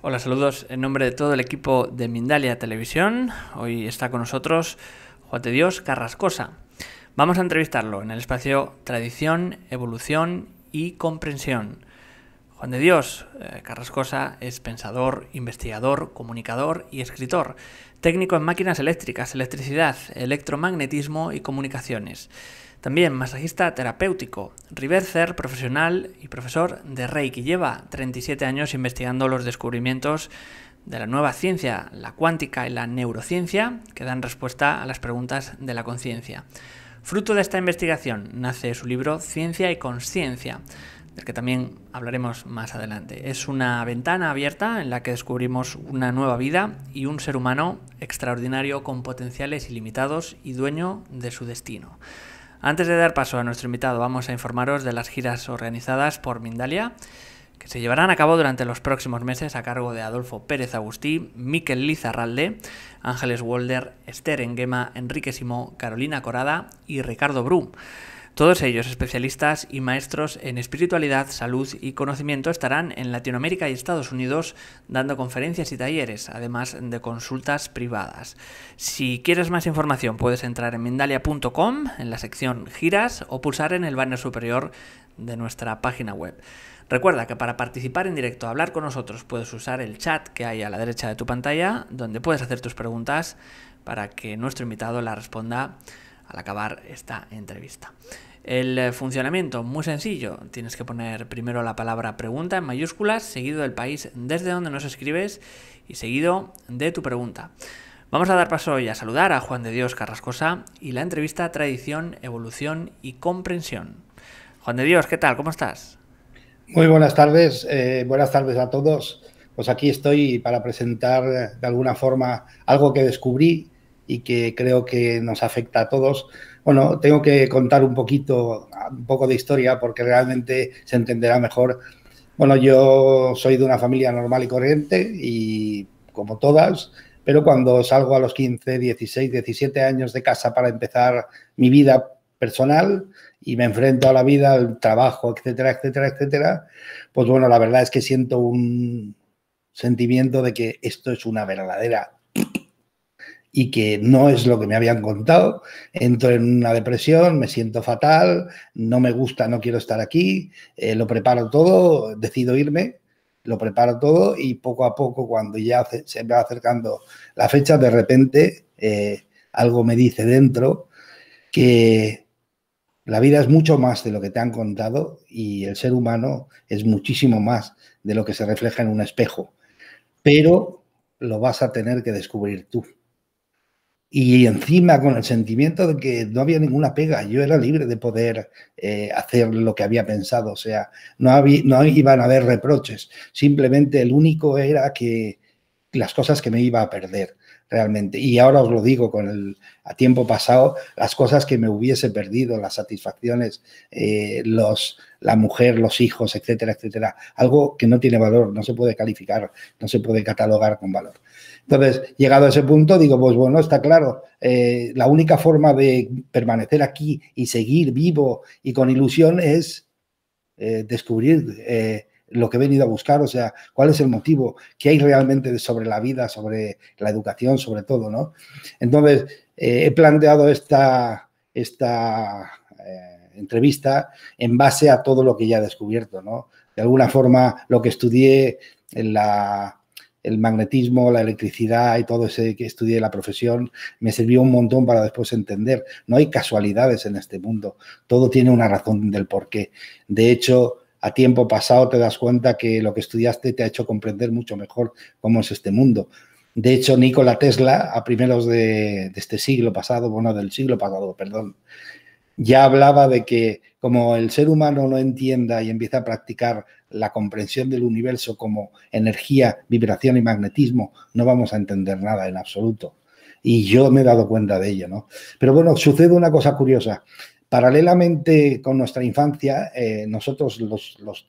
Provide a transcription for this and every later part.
Hola, saludos en nombre de todo el equipo de Mindalia Televisión. Hoy está con nosotros Juan de Dios Carrascosa. Vamos a entrevistarlo en el espacio Tradición, Evolución y Comprensión. Juan de Dios eh, Carrascosa es pensador, investigador, comunicador y escritor, técnico en máquinas eléctricas, electricidad, electromagnetismo y comunicaciones. También masajista terapéutico, Rivercer profesional y profesor de Reiki. Lleva 37 años investigando los descubrimientos de la nueva ciencia, la cuántica y la neurociencia, que dan respuesta a las preguntas de la conciencia. Fruto de esta investigación nace su libro Ciencia y Consciencia del que también hablaremos más adelante. Es una ventana abierta en la que descubrimos una nueva vida y un ser humano extraordinario con potenciales ilimitados y dueño de su destino. Antes de dar paso a nuestro invitado, vamos a informaros de las giras organizadas por Mindalia, que se llevarán a cabo durante los próximos meses a cargo de Adolfo Pérez Agustí, Miquel Lizarralde, Ángeles Wolder, Esther Engema, Enrique Simó, Carolina Corada y Ricardo Brum. Todos ellos, especialistas y maestros en espiritualidad, salud y conocimiento, estarán en Latinoamérica y Estados Unidos dando conferencias y talleres, además de consultas privadas. Si quieres más información, puedes entrar en mindalia.com, en la sección giras, o pulsar en el banner superior de nuestra página web. Recuerda que para participar en directo, hablar con nosotros, puedes usar el chat que hay a la derecha de tu pantalla, donde puedes hacer tus preguntas para que nuestro invitado las responda al acabar esta entrevista. El eh, funcionamiento, muy sencillo, tienes que poner primero la palabra pregunta en mayúsculas, seguido del país desde donde nos escribes y seguido de tu pregunta. Vamos a dar paso hoy a saludar a Juan de Dios Carrascosa y la entrevista Tradición, Evolución y Comprensión. Juan de Dios, ¿qué tal? ¿Cómo estás? Muy buenas tardes, eh, buenas tardes a todos. Pues aquí estoy para presentar eh, de alguna forma algo que descubrí y que creo que nos afecta a todos. Bueno, tengo que contar un poquito, un poco de historia porque realmente se entenderá mejor. Bueno, yo soy de una familia normal y corriente y como todas, pero cuando salgo a los 15, 16, 17 años de casa para empezar mi vida personal y me enfrento a la vida, al trabajo, etcétera, etcétera, etcétera, pues bueno, la verdad es que siento un sentimiento de que esto es una verdadera y que no es lo que me habían contado. Entro en una depresión, me siento fatal, no me gusta, no quiero estar aquí, eh, lo preparo todo, decido irme, lo preparo todo y poco a poco, cuando ya se me va acercando la fecha, de repente eh, algo me dice dentro que la vida es mucho más de lo que te han contado y el ser humano es muchísimo más de lo que se refleja en un espejo. Pero lo vas a tener que descubrir tú y encima con el sentimiento de que no había ninguna pega, yo era libre de poder eh, hacer lo que había pensado, o sea, no, no iban a haber reproches, simplemente el único era que las cosas que me iba a perder realmente. Y ahora os lo digo con el a tiempo pasado, las cosas que me hubiese perdido, las satisfacciones, eh, los, la mujer, los hijos, etcétera, etcétera. Algo que no tiene valor, no se puede calificar, no se puede catalogar con valor. Entonces, llegado a ese punto, digo, pues bueno, está claro, eh, la única forma de permanecer aquí y seguir vivo y con ilusión es eh, descubrir eh, lo que he venido a buscar, o sea, cuál es el motivo que hay realmente sobre la vida, sobre la educación, sobre todo, ¿no? Entonces, he planteado esta, esta entrevista en base a todo lo que ya he descubierto, ¿no? De alguna forma, lo que estudié en la el magnetismo, la electricidad y todo ese que estudié la profesión, me sirvió un montón para después entender. No hay casualidades en este mundo, todo tiene una razón del porqué. De hecho, a tiempo pasado te das cuenta que lo que estudiaste te ha hecho comprender mucho mejor cómo es este mundo. De hecho, Nikola Tesla, a primeros de, de este siglo pasado, bueno, del siglo pasado, perdón, ya hablaba de que como el ser humano no entienda y empieza a practicar la comprensión del universo como energía, vibración y magnetismo, no vamos a entender nada en absoluto. Y yo me he dado cuenta de ello, ¿no? Pero bueno, sucede una cosa curiosa. Paralelamente con nuestra infancia, eh, nosotros los, los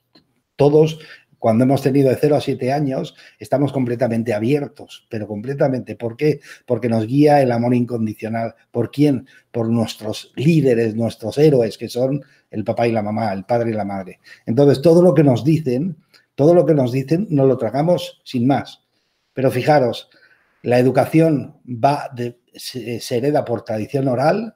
todos cuando hemos tenido de 0 a 7 años, estamos completamente abiertos, pero completamente. ¿Por qué? Porque nos guía el amor incondicional. ¿Por quién? Por nuestros líderes, nuestros héroes, que son el papá y la mamá, el padre y la madre. Entonces, todo lo que nos dicen, todo lo que nos dicen, nos lo tragamos sin más. Pero fijaros, la educación va de, se hereda por tradición oral,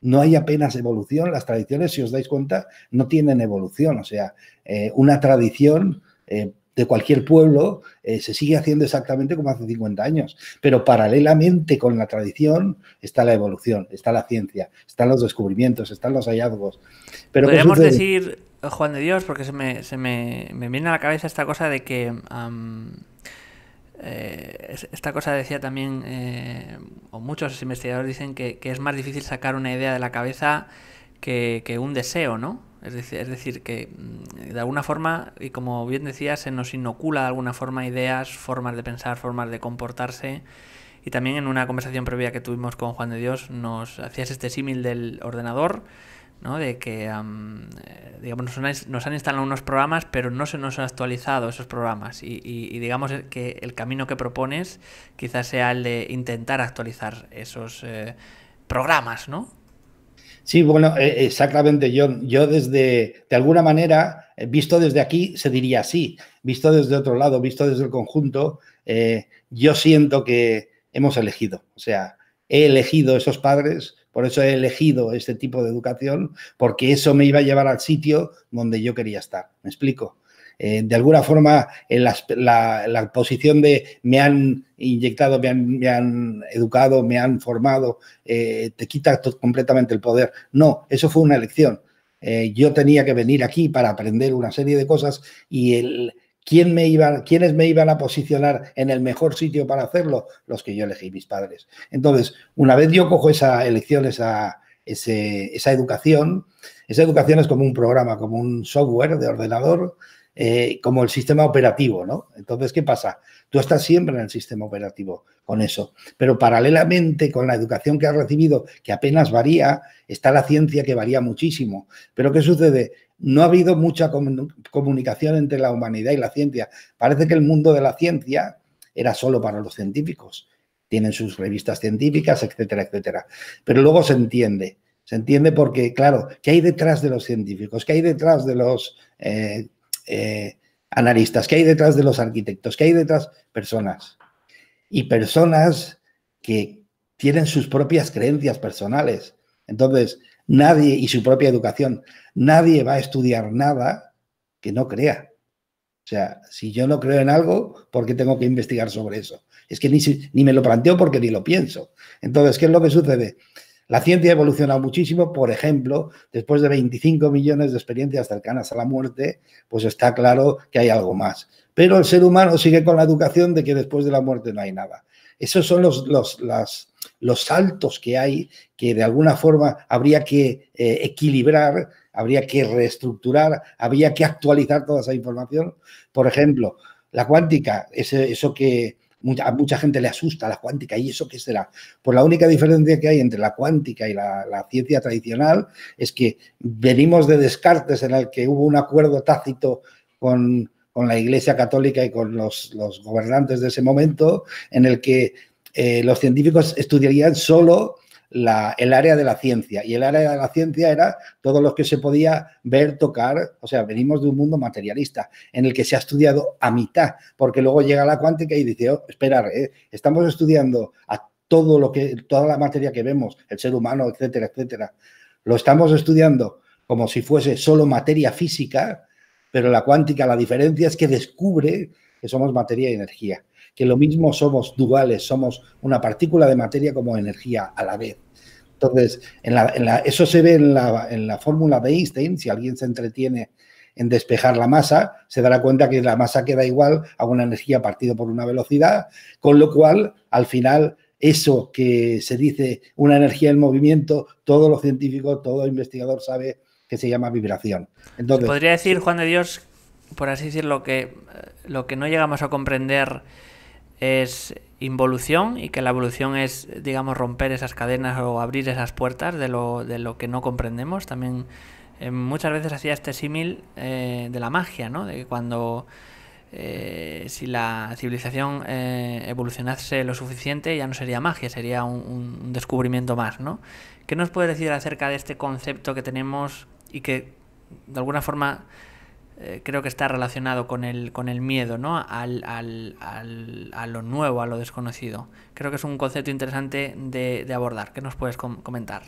no hay apenas evolución. Las tradiciones, si os dais cuenta, no tienen evolución. O sea, eh, una tradición eh, de cualquier pueblo eh, se sigue haciendo exactamente como hace 50 años. Pero paralelamente con la tradición está la evolución, está la ciencia, están los descubrimientos, están los hallazgos. Pero Podríamos decir, Juan de Dios, porque se me, me, me viene a la cabeza esta cosa de que... Eh, esta cosa decía también, eh, o muchos investigadores dicen que, es más difícil sacar una idea de la cabeza que, que un deseo, ¿no? Es decir, es decir, que mm, de alguna forma, y como bien decía, se nos inocula de alguna forma ideas, formas de pensar, formas de comportarse. Y también en una conversación previa que tuvimos con Juan de Dios nos hacías este símil del ordenador de que, eh, digamos, nos, han, instalado unos programas, pero no se nos han actualizado esos programas. Y, digamos que el camino que propones quizás sea el de intentar actualizar esos eh, programas, ¿no? Sí, bueno, eh, exactamente, yo Yo desde, de alguna manera, visto desde aquí, se diría así. Visto desde otro lado, visto desde el conjunto, yo siento que hemos elegido. O sea, he elegido esos padres por eso he elegido este tipo de educación, porque eso me iba a llevar al sitio donde yo quería estar. ¿Me explico? Eh, de alguna forma, la, posición de me han inyectado, me han, educado, me han formado, eh, te quita completamente el poder. No, eso fue una elección. Eh, yo tenía que venir aquí para aprender una serie de cosas y el, ¿Quién me iba, ¿Quiénes me iban a posicionar en el mejor sitio para hacerlo? Los que yo elegí, mis padres. Entonces, una vez yo cojo esa elección, esa, esa educación, esa educación es como un programa, como un software de ordenador, eh, como el sistema operativo, ¿no? Entonces, ¿qué pasa? Tú estás siempre en el sistema operativo con eso, pero paralelamente con la educación que has recibido, que apenas varía, está la ciencia que varía muchísimo. Pero ¿qué sucede? no ha habido mucha comunicación entre la humanidad y la ciencia. Parece que el mundo de la ciencia era solo para los científicos. Tienen sus revistas científicas, etcétera, etcétera. Pero luego se entiende. Se entiende porque, claro, ¿qué hay detrás de los científicos? ¿Qué hay detrás de los eh, eh, analistas? ¿Qué hay detrás de los arquitectos? ¿Qué hay detrás? Personas. Y personas que tienen sus propias creencias personales. Entonces, Nadie y su propia educación. Nadie va a estudiar nada que no crea. O sea, si yo no creo en algo, ¿por qué tengo que investigar sobre eso? Es que ni, ni me lo planteo porque ni lo pienso. Entonces, ¿qué es lo que sucede? La ciencia ha evolucionado muchísimo, por ejemplo, después de 25 millones de experiencias cercanas a la muerte, pues está claro que hay algo más. Pero el ser humano sigue con la educación de que después de la muerte no hay nada. Esos son los, los las, los saltos que hay, que de alguna forma habría que eh, equilibrar, habría que reestructurar, habría que actualizar toda esa información. Por ejemplo, la cuántica, eso que a mucha gente le asusta, la cuántica, ¿y eso qué será? Pues la única diferencia que hay entre la cuántica y la, la ciencia tradicional es que venimos de Descartes, en el que hubo un acuerdo tácito con con la Iglesia Católica y con los, los, gobernantes de ese momento, en el que eh, los científicos estudiarían solo el área de la ciencia. Y el área de la ciencia era todo lo que se podía ver, tocar. O sea, venimos de un mundo materialista en el que se ha estudiado a mitad, porque luego llega la cuántica y dice, oh, espera, eh, estamos estudiando a todo lo que, toda la materia que vemos, el ser humano, etcétera, etcétera. Lo estamos estudiando como si fuese solo materia física, pero la cuántica, la diferencia es que descubre que somos materia y energía que lo mismo somos duales, somos una partícula de materia como energía a la vez. Entonces, eso se ve en la, fórmula de Einstein, si alguien se entretiene en despejar la masa, se dará cuenta que la masa queda igual a una energía partido por una velocidad, con lo cual, al final, eso que se dice una energía en movimiento, todo lo científico, todo investigador sabe que se llama vibración. Entonces, podría decir, Juan de Dios, por así decirlo, que eh, lo que no llegamos a comprender es involución y que la evolución es, digamos, romper esas cadenas o abrir esas puertas de lo, de lo que no comprendemos. También eh, muchas veces hacía este símil eh, de la magia, ¿no? De que cuando eh, si la civilización evolucionase lo suficiente ya no sería magia, sería un, un descubrimiento más, ¿no? ¿Qué nos puede decir acerca de este concepto que tenemos y que de alguna forma eh, creo que está relacionado con el, con el miedo, ¿no? a lo nuevo, a lo desconocido. Creo que es un concepto interesante de, abordar. ¿Qué nos puedes comentar?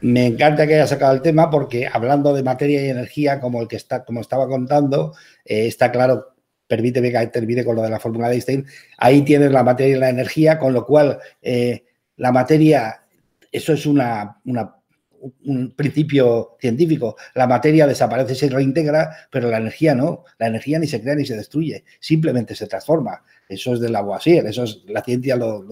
Me encanta que haya sacado el tema porque hablando de materia y energía, como el que está, como estaba contando, eh, está claro, permíteme que termine con lo de la fórmula de Einstein, ahí tienes la materia y la energía, con lo cual eh, la materia, eso es una, una un principio científico. La materia desaparece se reintegra, pero la energía no. La energía ni se crea ni se destruye, simplemente se transforma. Eso es de la eso es, la ciencia lo,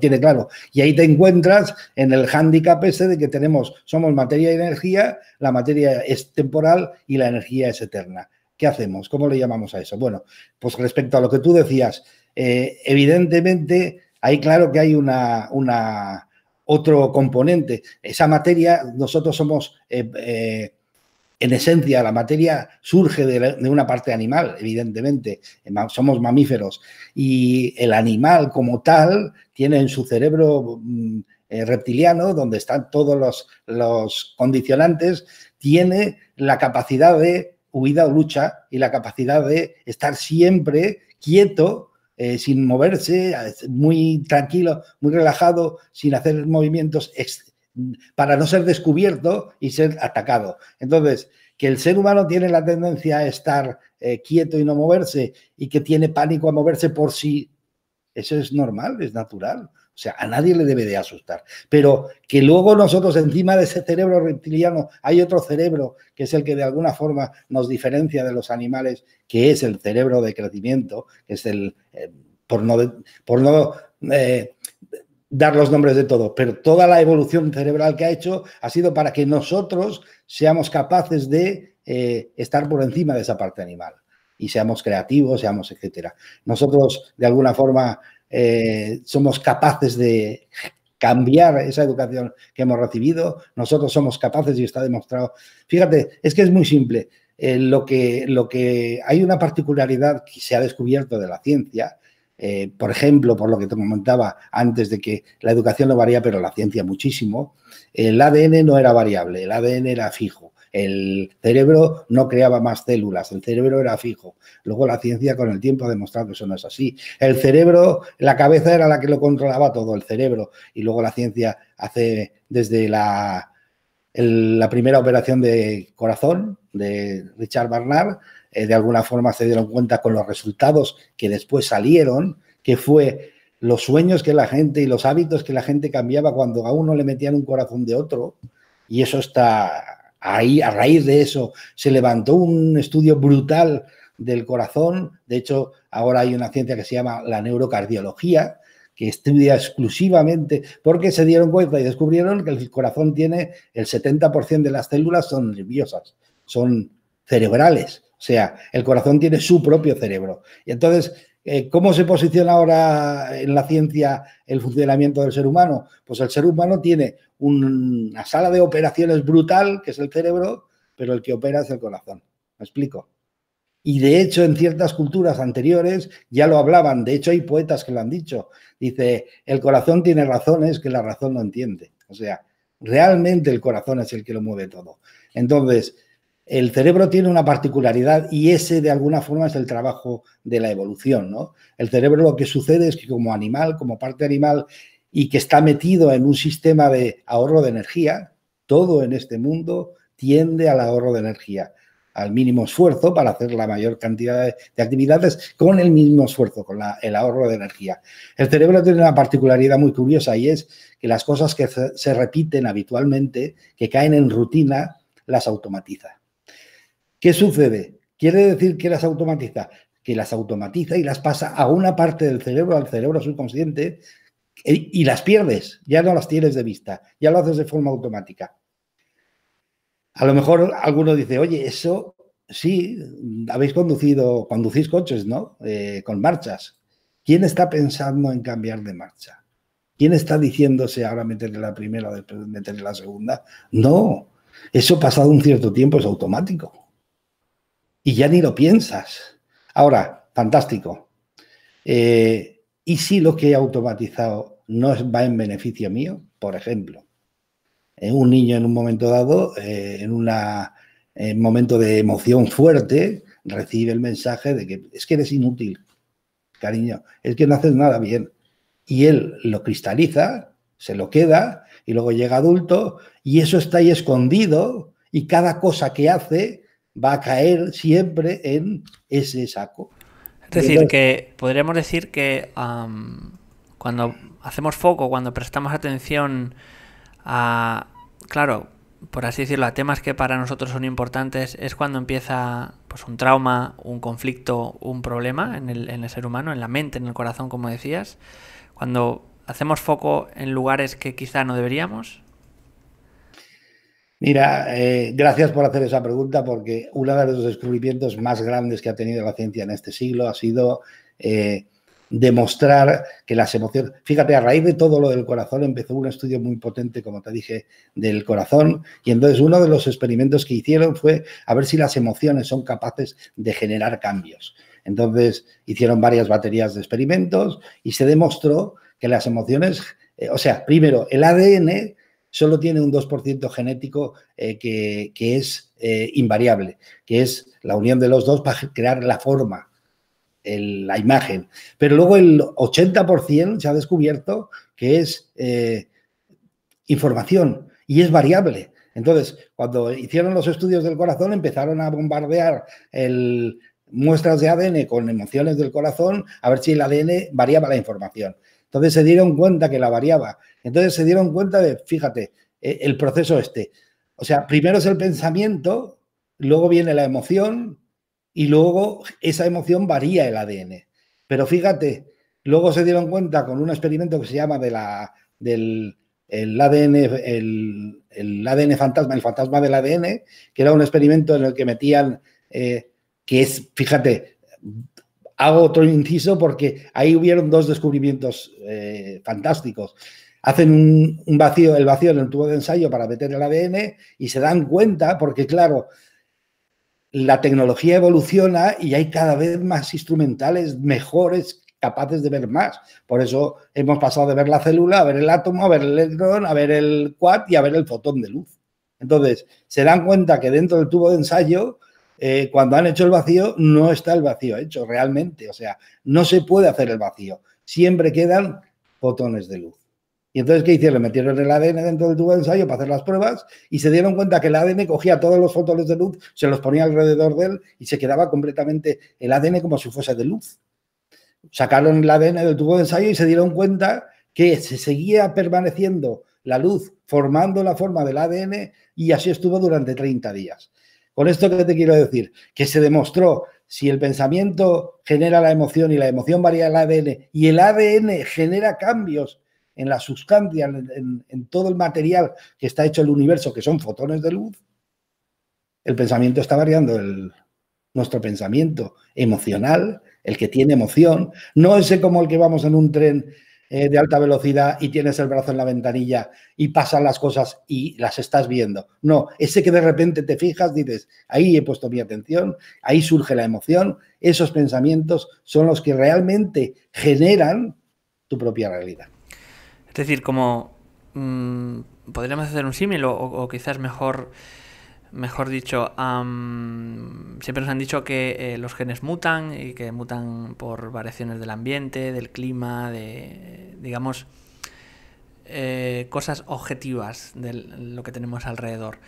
tiene claro. Y ahí te encuentras en el hándicap ese de que tenemos, somos materia y energía, la materia es temporal y la energía es eterna. ¿Qué hacemos? ¿Cómo le llamamos a eso? Bueno, pues respecto a lo que tú decías, eh, evidentemente, hay claro que hay una, una otro componente. Esa materia, nosotros somos, eh, eh, en esencia, la materia surge de, una parte animal, evidentemente, somos mamíferos, y el animal como tal tiene en su cerebro... Mm, eh, reptiliano, donde están todos los, los, condicionantes, tiene la capacidad de huida o lucha y la capacidad de estar siempre quieto eh, sin moverse, muy tranquilo, muy relajado, sin hacer movimientos para no ser descubierto y ser atacado. Entonces, que el ser humano tiene la tendencia a estar eh, quieto y no moverse y que tiene pánico a moverse por sí, eso es normal, es natural. O sea, a nadie le debe de asustar. Pero que luego nosotros encima de ese cerebro reptiliano hay otro cerebro que es el que de alguna forma nos diferencia de los animales, que es el cerebro de crecimiento, que es el, eh, por no, por no eh, dar los nombres de todo, pero toda la evolución cerebral que ha hecho ha sido para que nosotros seamos capaces de eh, estar por encima de esa parte animal y seamos creativos, seamos etcétera. Nosotros, de alguna forma, eh, somos capaces de cambiar esa educación que hemos recibido, nosotros somos capaces y está demostrado. Fíjate, es que es muy simple. Eh, lo, que, lo que hay una particularidad que se ha descubierto de la ciencia, eh, por ejemplo, por lo que te comentaba antes de que la educación no varía, pero la ciencia muchísimo, el ADN no era variable, el ADN era fijo. El cerebro no creaba más células, el cerebro era fijo. Luego la ciencia con el tiempo ha demostrado que eso no es así. El cerebro, la cabeza era la que lo controlaba todo, el cerebro. Y luego la ciencia hace desde la, la primera operación de corazón de Richard Barnard, eh, de alguna forma se dieron cuenta con los resultados que después salieron, que fue los sueños que la gente y los hábitos que la gente cambiaba cuando a uno le metían un corazón de otro. Y eso está Ahí, a raíz de eso, se levantó un estudio brutal del corazón. De hecho, ahora hay una ciencia que se llama la neurocardiología, que estudia exclusivamente, porque se dieron cuenta y descubrieron que el corazón tiene el 70% de las células son nerviosas, son cerebrales. O sea, el corazón tiene su propio cerebro. Y entonces, eh, ¿Cómo se posiciona ahora en la ciencia el funcionamiento del ser humano? Pues el ser humano tiene una sala de operaciones brutal, que es el cerebro, pero el que opera es el corazón. ¿Me explico? Y de hecho, en ciertas culturas anteriores ya lo hablaban. De hecho, hay poetas que lo han dicho. Dice, el corazón tiene razones que la razón no entiende. O sea, realmente el corazón es el que lo mueve todo. Entonces, el cerebro tiene una particularidad y ese de alguna forma es el trabajo de la evolución, ¿no? El cerebro lo que sucede es que como animal, como parte animal y que está metido en un sistema de ahorro de energía, todo en este mundo tiende al ahorro de energía, al mínimo esfuerzo para hacer la mayor cantidad de, actividades con el mismo esfuerzo, con el ahorro de energía. El cerebro tiene una particularidad muy curiosa y es que las cosas que se repiten habitualmente, que caen en rutina, las automatiza. ¿Qué sucede? Quiere decir que las automatiza, que las automatiza y las pasa a una parte del cerebro, al cerebro subconsciente, e, y las pierdes, ya no las tienes de vista, ya lo haces de forma automática. A lo mejor alguno dice, oye, eso sí, habéis conducido, conducís coches, ¿no? Eh, con marchas. ¿Quién está pensando en cambiar de marcha? ¿Quién está diciéndose ahora meterle la primera, o después meterle la segunda? No, eso pasado un cierto tiempo es automático y ya ni lo piensas. Ahora, fantástico. Eh, ¿Y si lo que he automatizado no va en beneficio mío? Por ejemplo, eh, un niño en un momento dado, eh, en un momento de emoción fuerte, recibe el mensaje de que es que eres inútil, cariño, es que no haces nada bien. Y él lo cristaliza, se lo queda, y luego llega adulto, y eso está ahí escondido, y cada cosa que hace va a caer siempre en ese saco. Es decir, que podríamos decir que cuando hacemos foco, cuando prestamos atención a, claro, por así decirlo, a temas que para nosotros son importantes, es cuando empieza pues, un trauma, un conflicto, un problema en el, en el ser humano, en la mente, en el corazón, como decías. Cuando hacemos foco en lugares que quizá no deberíamos, Mira, eh, gracias por hacer esa pregunta porque uno de los descubrimientos más grandes que ha tenido la ciencia en este siglo ha sido eh, demostrar que las emociones... Fíjate, a raíz de todo lo del corazón empezó un estudio muy potente, como te dije, del corazón y entonces uno de los experimentos que hicieron fue a ver si las emociones son capaces de generar cambios. Entonces hicieron varias baterías de experimentos y se demostró que las emociones, eh, o sea, primero el ADN solo tiene un 2% genético eh, que, es eh, invariable, que es la unión de los dos para crear la forma, la imagen. Pero luego el 80% se ha descubierto que es eh, información y es variable. Entonces, cuando hicieron los estudios del corazón, empezaron a bombardear el, muestras de ADN con emociones del corazón, a ver si el ADN variaba la información. Entonces se dieron cuenta que la variaba. Entonces se dieron cuenta de, fíjate, e, el proceso este. O sea, primero es el pensamiento, luego viene la emoción y luego esa emoción varía el ADN. Pero fíjate, luego se dieron cuenta con un experimento que se llama de la, del el ADN, el, el ADN fantasma, el fantasma del ADN, que era un experimento en el que metían, eh, que es, fíjate, hago otro inciso porque ahí hubieron dos descubrimientos eh, fantásticos. Hacen un, vacío, el vacío en el tubo de ensayo para meter el ADN y se dan cuenta, porque claro, la tecnología evoluciona y hay cada vez más instrumentales mejores, capaces de ver más. Por eso hemos pasado de ver la célula a ver el átomo, a ver el electrón, a ver el quad y a ver el fotón de luz. Entonces, se dan cuenta que dentro del tubo de ensayo eh, cuando han hecho el vacío, no está el vacío hecho realmente. O sea, no se puede hacer el vacío. Siempre quedan fotones de luz. Y entonces, ¿qué hicieron? Metieron el ADN dentro del tubo de ensayo para hacer las pruebas y se dieron cuenta que el ADN cogía todos los fotones de luz, se los ponía alrededor de él y se quedaba completamente el ADN como si fuese de luz. Sacaron el ADN del tubo de ensayo y se dieron cuenta que se seguía permaneciendo la luz formando la forma del ADN y así estuvo durante 30 días. Con esto que te quiero decir, que se demostró, si el pensamiento genera la emoción y la emoción varía el ADN y el ADN genera cambios en la sustancia, en, todo el material que está hecho el universo, que son fotones de luz, el pensamiento está variando, el, nuestro pensamiento emocional, el que tiene emoción, no ese como el que vamos en un tren eh, de alta velocidad y tienes el brazo en la ventanilla y pasan las cosas y las estás viendo. No, ese que de repente te fijas, dices, ahí he puesto mi atención, ahí surge la emoción, esos pensamientos son los que realmente generan tu propia realidad. Es decir, como mm, podríamos hacer un símil o, quizás mejor mejor dicho, siempre nos han dicho que eh, los genes mutan y que mutan por variaciones del ambiente, del clima, de, digamos, eh, cosas objetivas de lo que tenemos alrededor.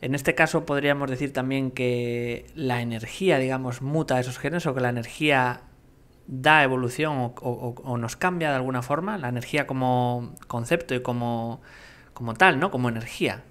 En este caso podríamos decir también que la energía, digamos, muta esos genes o que la energía da evolución o, o nos cambia de alguna forma, la energía como concepto y como, como tal, ¿no? Como energía,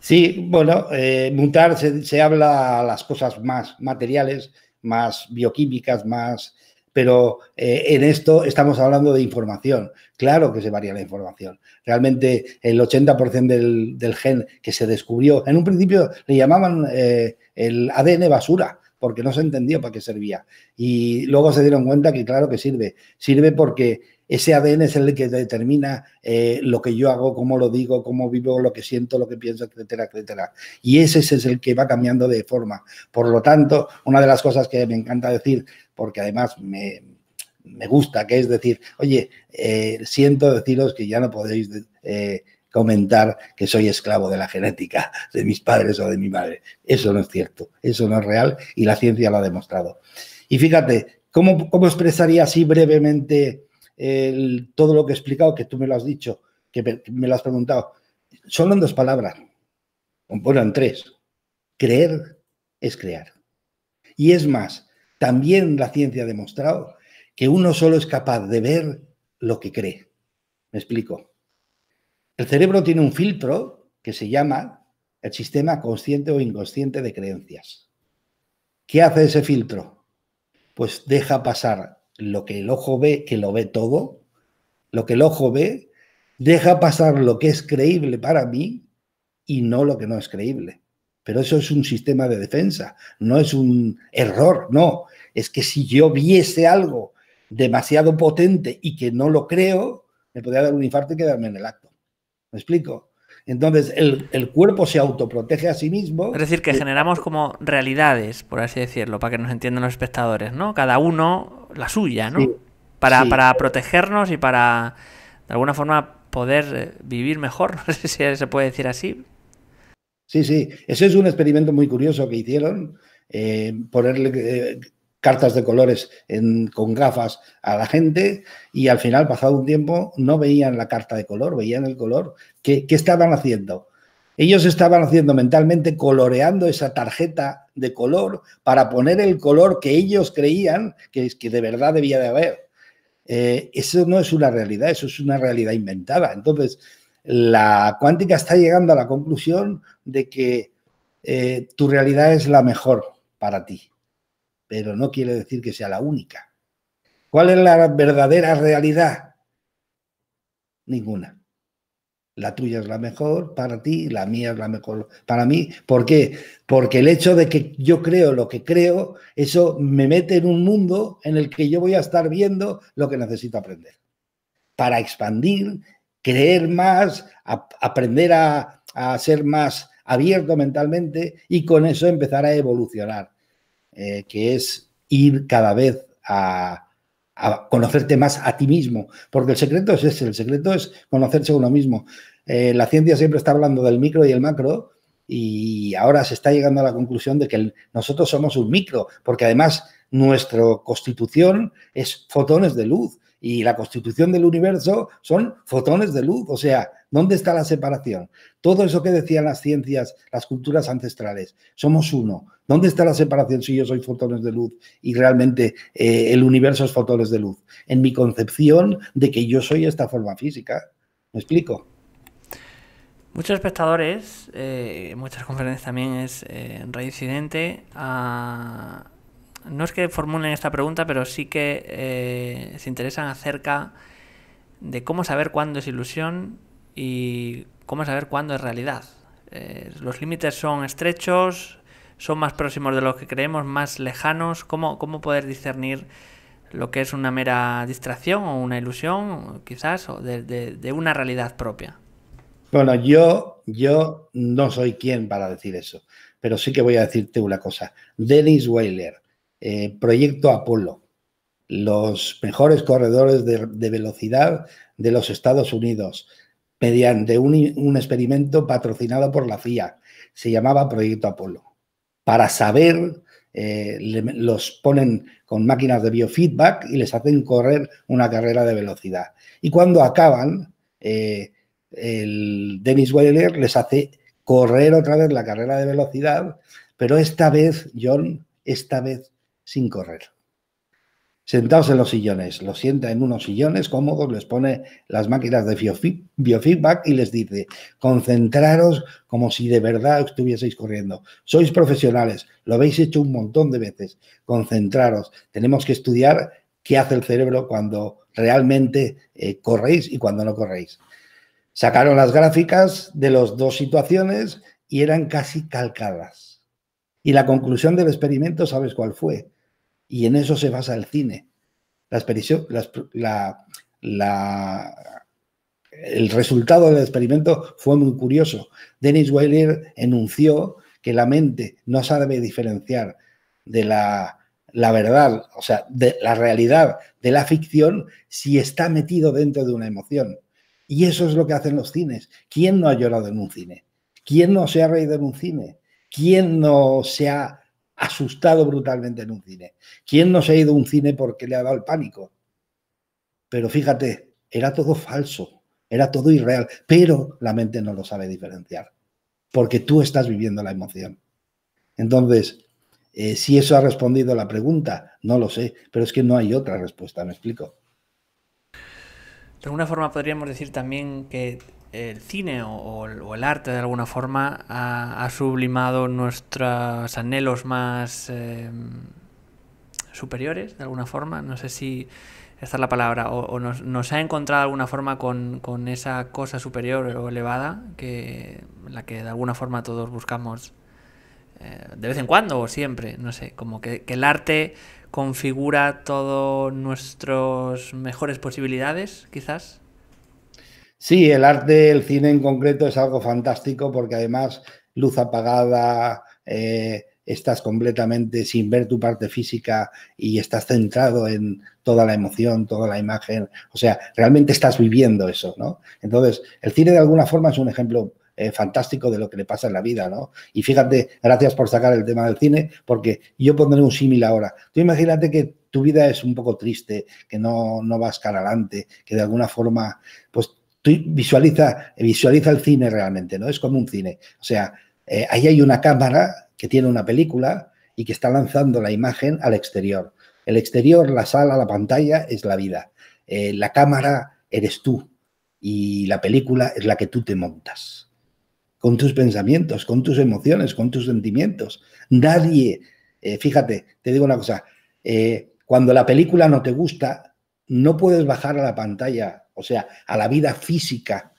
Sí, bueno, eh, mutar se, habla a las cosas más materiales, más bioquímicas, más... Pero eh, en esto estamos hablando de información. Claro que se varía la información. Realmente el 80% del, del, gen que se descubrió, en un principio le llamaban eh, el ADN basura, porque no se entendió para qué servía. Y luego se dieron cuenta que claro que sirve. Sirve porque ese ADN es el que determina eh, lo que yo hago, cómo lo digo, cómo vivo, lo que siento, lo que pienso, etcétera, etcétera. Y ese es el que va cambiando de forma. Por lo tanto, una de las cosas que me encanta decir, porque además me, gusta, que es decir, oye, eh, siento deciros que ya no podéis... Eh, comentar que soy esclavo de la genética de mis padres o de mi madre. Eso no es cierto, eso no es real y la ciencia lo ha demostrado. Y fíjate, ¿cómo, cómo expresaría así brevemente todo lo que he explicado, que tú me lo has dicho, que me, lo has preguntado, solo en dos palabras, bueno, en tres. Creer es crear. Y es más, también la ciencia ha demostrado que uno solo es capaz de ver lo que cree. Me explico. El cerebro tiene un filtro que se llama el sistema consciente o inconsciente de creencias. ¿Qué hace ese filtro? Pues deja pasar lo que el ojo ve, que lo ve todo, lo que el ojo ve, deja pasar lo que es creíble para mí y no lo que no es creíble. Pero eso es un sistema de defensa, no es un error, no. Es que si yo viese algo demasiado potente y que no lo creo, me podría dar un infarto y quedarme en el acto. ¿Me explico? Entonces, el, cuerpo se autoprotege a sí mismo. Es decir, que eh, generamos eh, como realidades, por así decirlo, para que nos entiendan los espectadores, ¿no? Cada uno la suya, ¿no? para, protegernos y para, de alguna forma, poder eh, vivir mejor, no sé si se puede decir así. Sí, sí, ese es un experimento muy curioso que hicieron, ponerle cartas de colores con gafas a la gente y al final, pasado un tiempo, no veían la carta de color, veían el color. ¿Qué, estaban haciendo? Ellos estaban haciendo mentalmente coloreando esa tarjeta de color para poner el color que ellos creían que, que de verdad debía de haber. Eh, eso no es una realidad, eso es una realidad inventada. Entonces, la cuántica está llegando a la conclusión de que eh, tu realidad es la mejor para ti pero no quiere decir que sea la única. ¿Cuál es la verdadera realidad? Ninguna. La tuya es la mejor para ti, la mía es la mejor para mí. ¿Por qué? Porque el hecho de que yo creo lo que creo, eso me mete en un mundo en el que yo voy a estar viendo lo que necesito aprender. Para expandir, creer más, aprender a ser más abierto mentalmente y con eso empezar a evolucionar. Eh, que es ir cada vez a, conocerte más a ti mismo, porque el secreto es ese, el secreto es conocerse uno mismo. Eh, la ciencia siempre está hablando del micro y el macro y ahora se está llegando a la conclusión de que nosotros somos un micro, porque además nuestra constitución es fotones de luz y la constitución del universo son fotones de luz, o sea, ¿dónde está la separación? Todo eso que decían las ciencias, las culturas ancestrales, somos uno. ¿Dónde está la separación si yo soy fotones de luz y realmente eh, el universo es fotones de luz? En mi concepción de que yo soy esta forma física. ¿Me explico? Muchos espectadores, eh, muchas conferencias también es eh, reincidente a no es que formulen esta pregunta, pero sí que eh, se interesan acerca de cómo saber cuándo es ilusión y cómo saber cuándo es realidad. Eh, los límites son estrechos, son más próximos de los que creemos, más lejanos. ¿Cómo, poder discernir lo que es una mera distracción o una ilusión, quizás, o de, de, una realidad propia? Bueno, yo, yo no soy quien para decir eso, pero sí que voy a decirte una cosa. Dennis Weiler, eh, Proyecto Apolo, los mejores corredores de, velocidad de los Estados Unidos, mediante un, experimento patrocinado por la FIA. Se llamaba Proyecto Apolo. Para saber eh, los ponen con máquinas de biofeedback y les hacen correr una carrera de velocidad. Y cuando acaban, eh, el Dennis Weiler les hace correr otra vez la carrera de velocidad, pero esta vez, John, esta vez sin correr. Sentados en los sillones, los sienta en unos sillones cómodos, les pone las máquinas de biofeedback y les dice, concentraros como si de verdad estuvieseis corriendo. Sois profesionales, lo habéis hecho un montón de veces, concentraros. Tenemos que estudiar qué hace el cerebro cuando realmente eh, corréis y cuando no corréis. Sacaron las gráficas de las dos situaciones y eran casi calcadas y la conclusión del experimento, ¿sabes cuál fue? Y en eso se basa el cine. La, la, el resultado del experimento fue muy curioso. Dennis Weiler enunció que la mente no sabe diferenciar de la, la verdad, o sea, de la realidad, de la ficción, si está metido dentro de una emoción. Y eso es lo que hacen los cines. ¿Quién no ha llorado en un cine? ¿Quién no se ha reído en un cine? ¿Quién no se ha asustado brutalmente en un cine? ¿Quién no se ha ido a un cine porque le ha dado el pánico? Pero fíjate, era todo falso, era todo irreal, pero la mente no lo sabe diferenciar, porque tú estás viviendo la emoción. Entonces, eh, si eso ha respondido a la pregunta, no lo sé, pero es que no hay otra respuesta, me explico. De alguna forma podríamos decir también que el cine o, el arte de alguna forma ha, sublimado nuestros anhelos más em, superiores, de alguna forma. No sé si esta es la palabra, o, nos, ha encontrado de alguna forma con, esa cosa superior o elevada que la que de alguna forma todos buscamos eh, de vez en cuando o siempre, no sé, como que, que el arte configura todas nuestras mejores posibilidades, quizás. Sí, el arte el cine en concreto es algo fantástico porque además luz apagada, eh, estás completamente sin ver tu parte física y estás centrado en toda la emoción, toda la imagen. O sea, realmente estás viviendo eso, ¿no? Entonces, el cine de alguna forma es un ejemplo eh, fantástico de lo que le pasa en la vida, ¿no? Y fíjate, gracias por sacar el tema del cine, porque yo pondré un símil ahora. Tú imagínate que tu vida es un poco triste, que no, no vas cara adelante, que de alguna forma, pues tú visualiza, visualiza el cine realmente, ¿no? Es como un cine. O sea, eh, ahí hay una cámara que tiene una película y que está lanzando la imagen al exterior. El exterior, la sala, la pantalla es la vida. Eh, la cámara eres tú y la película es la que tú te montas. Con tus pensamientos, con tus emociones, con tus sentimientos. Nadie, eh, fíjate, te digo una cosa, cuando la película no te gusta, no puedes bajar a la pantalla o sea, a la vida física,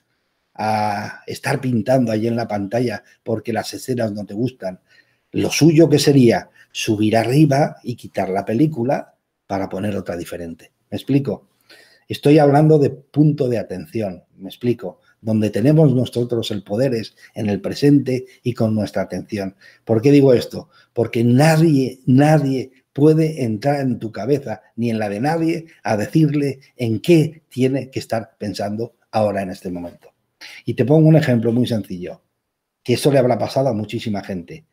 a estar pintando allí en la pantalla porque las escenas no te gustan. Lo suyo que sería subir arriba y quitar la película para poner otra diferente. ¿Me explico? Estoy hablando de punto de atención, me explico, donde tenemos nosotros el poder es en el presente y con nuestra atención. ¿Por qué digo esto? Porque nadie, nadie puede entrar en tu cabeza ni en la de nadie a decirle en qué tiene que estar pensando ahora en este momento. Y te pongo un ejemplo muy sencillo, que eso le habrá pasado a muchísima gente.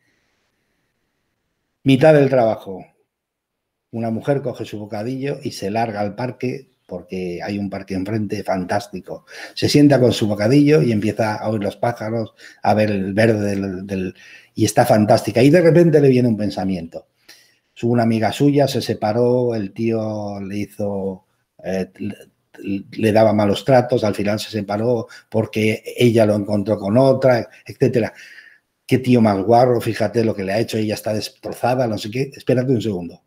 Mitad del trabajo, una mujer coge su bocadillo y se larga al parque porque hay un parque enfrente fantástico. Se sienta con su bocadillo y empieza a oír los pájaros, a ver el verde y está fantástica. Y de repente le viene un pensamiento una amiga suya, se separó, el tío le hizo, eh, le daba malos tratos, al final se separó porque ella lo encontró con otra, etcétera. Qué tío más guarro, fíjate lo que le ha hecho, ella está destrozada, no sé qué. Espérate un segundo.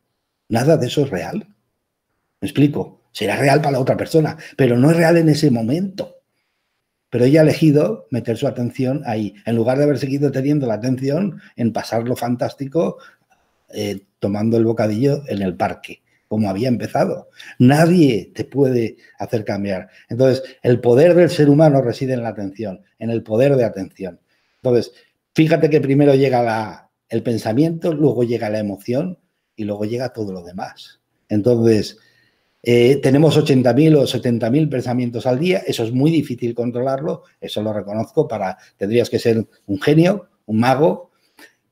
Nada de eso es real. ¿Me explico? Será real para la otra persona, pero no es real en ese momento. Pero ella ha elegido meter su atención ahí, en lugar de haber seguido teniendo la atención en pasar lo fantástico eh, tomando el bocadillo en el parque, como había empezado. Nadie te puede hacer cambiar. Entonces, el poder del ser humano reside en la atención, en el poder de atención. Entonces, fíjate que primero llega el pensamiento, luego llega la emoción y luego llega todo lo demás. Entonces, eh, tenemos 80.000 o 70.000 pensamientos al día, eso es muy difícil controlarlo, eso lo reconozco, para, tendrías que ser un genio, un mago,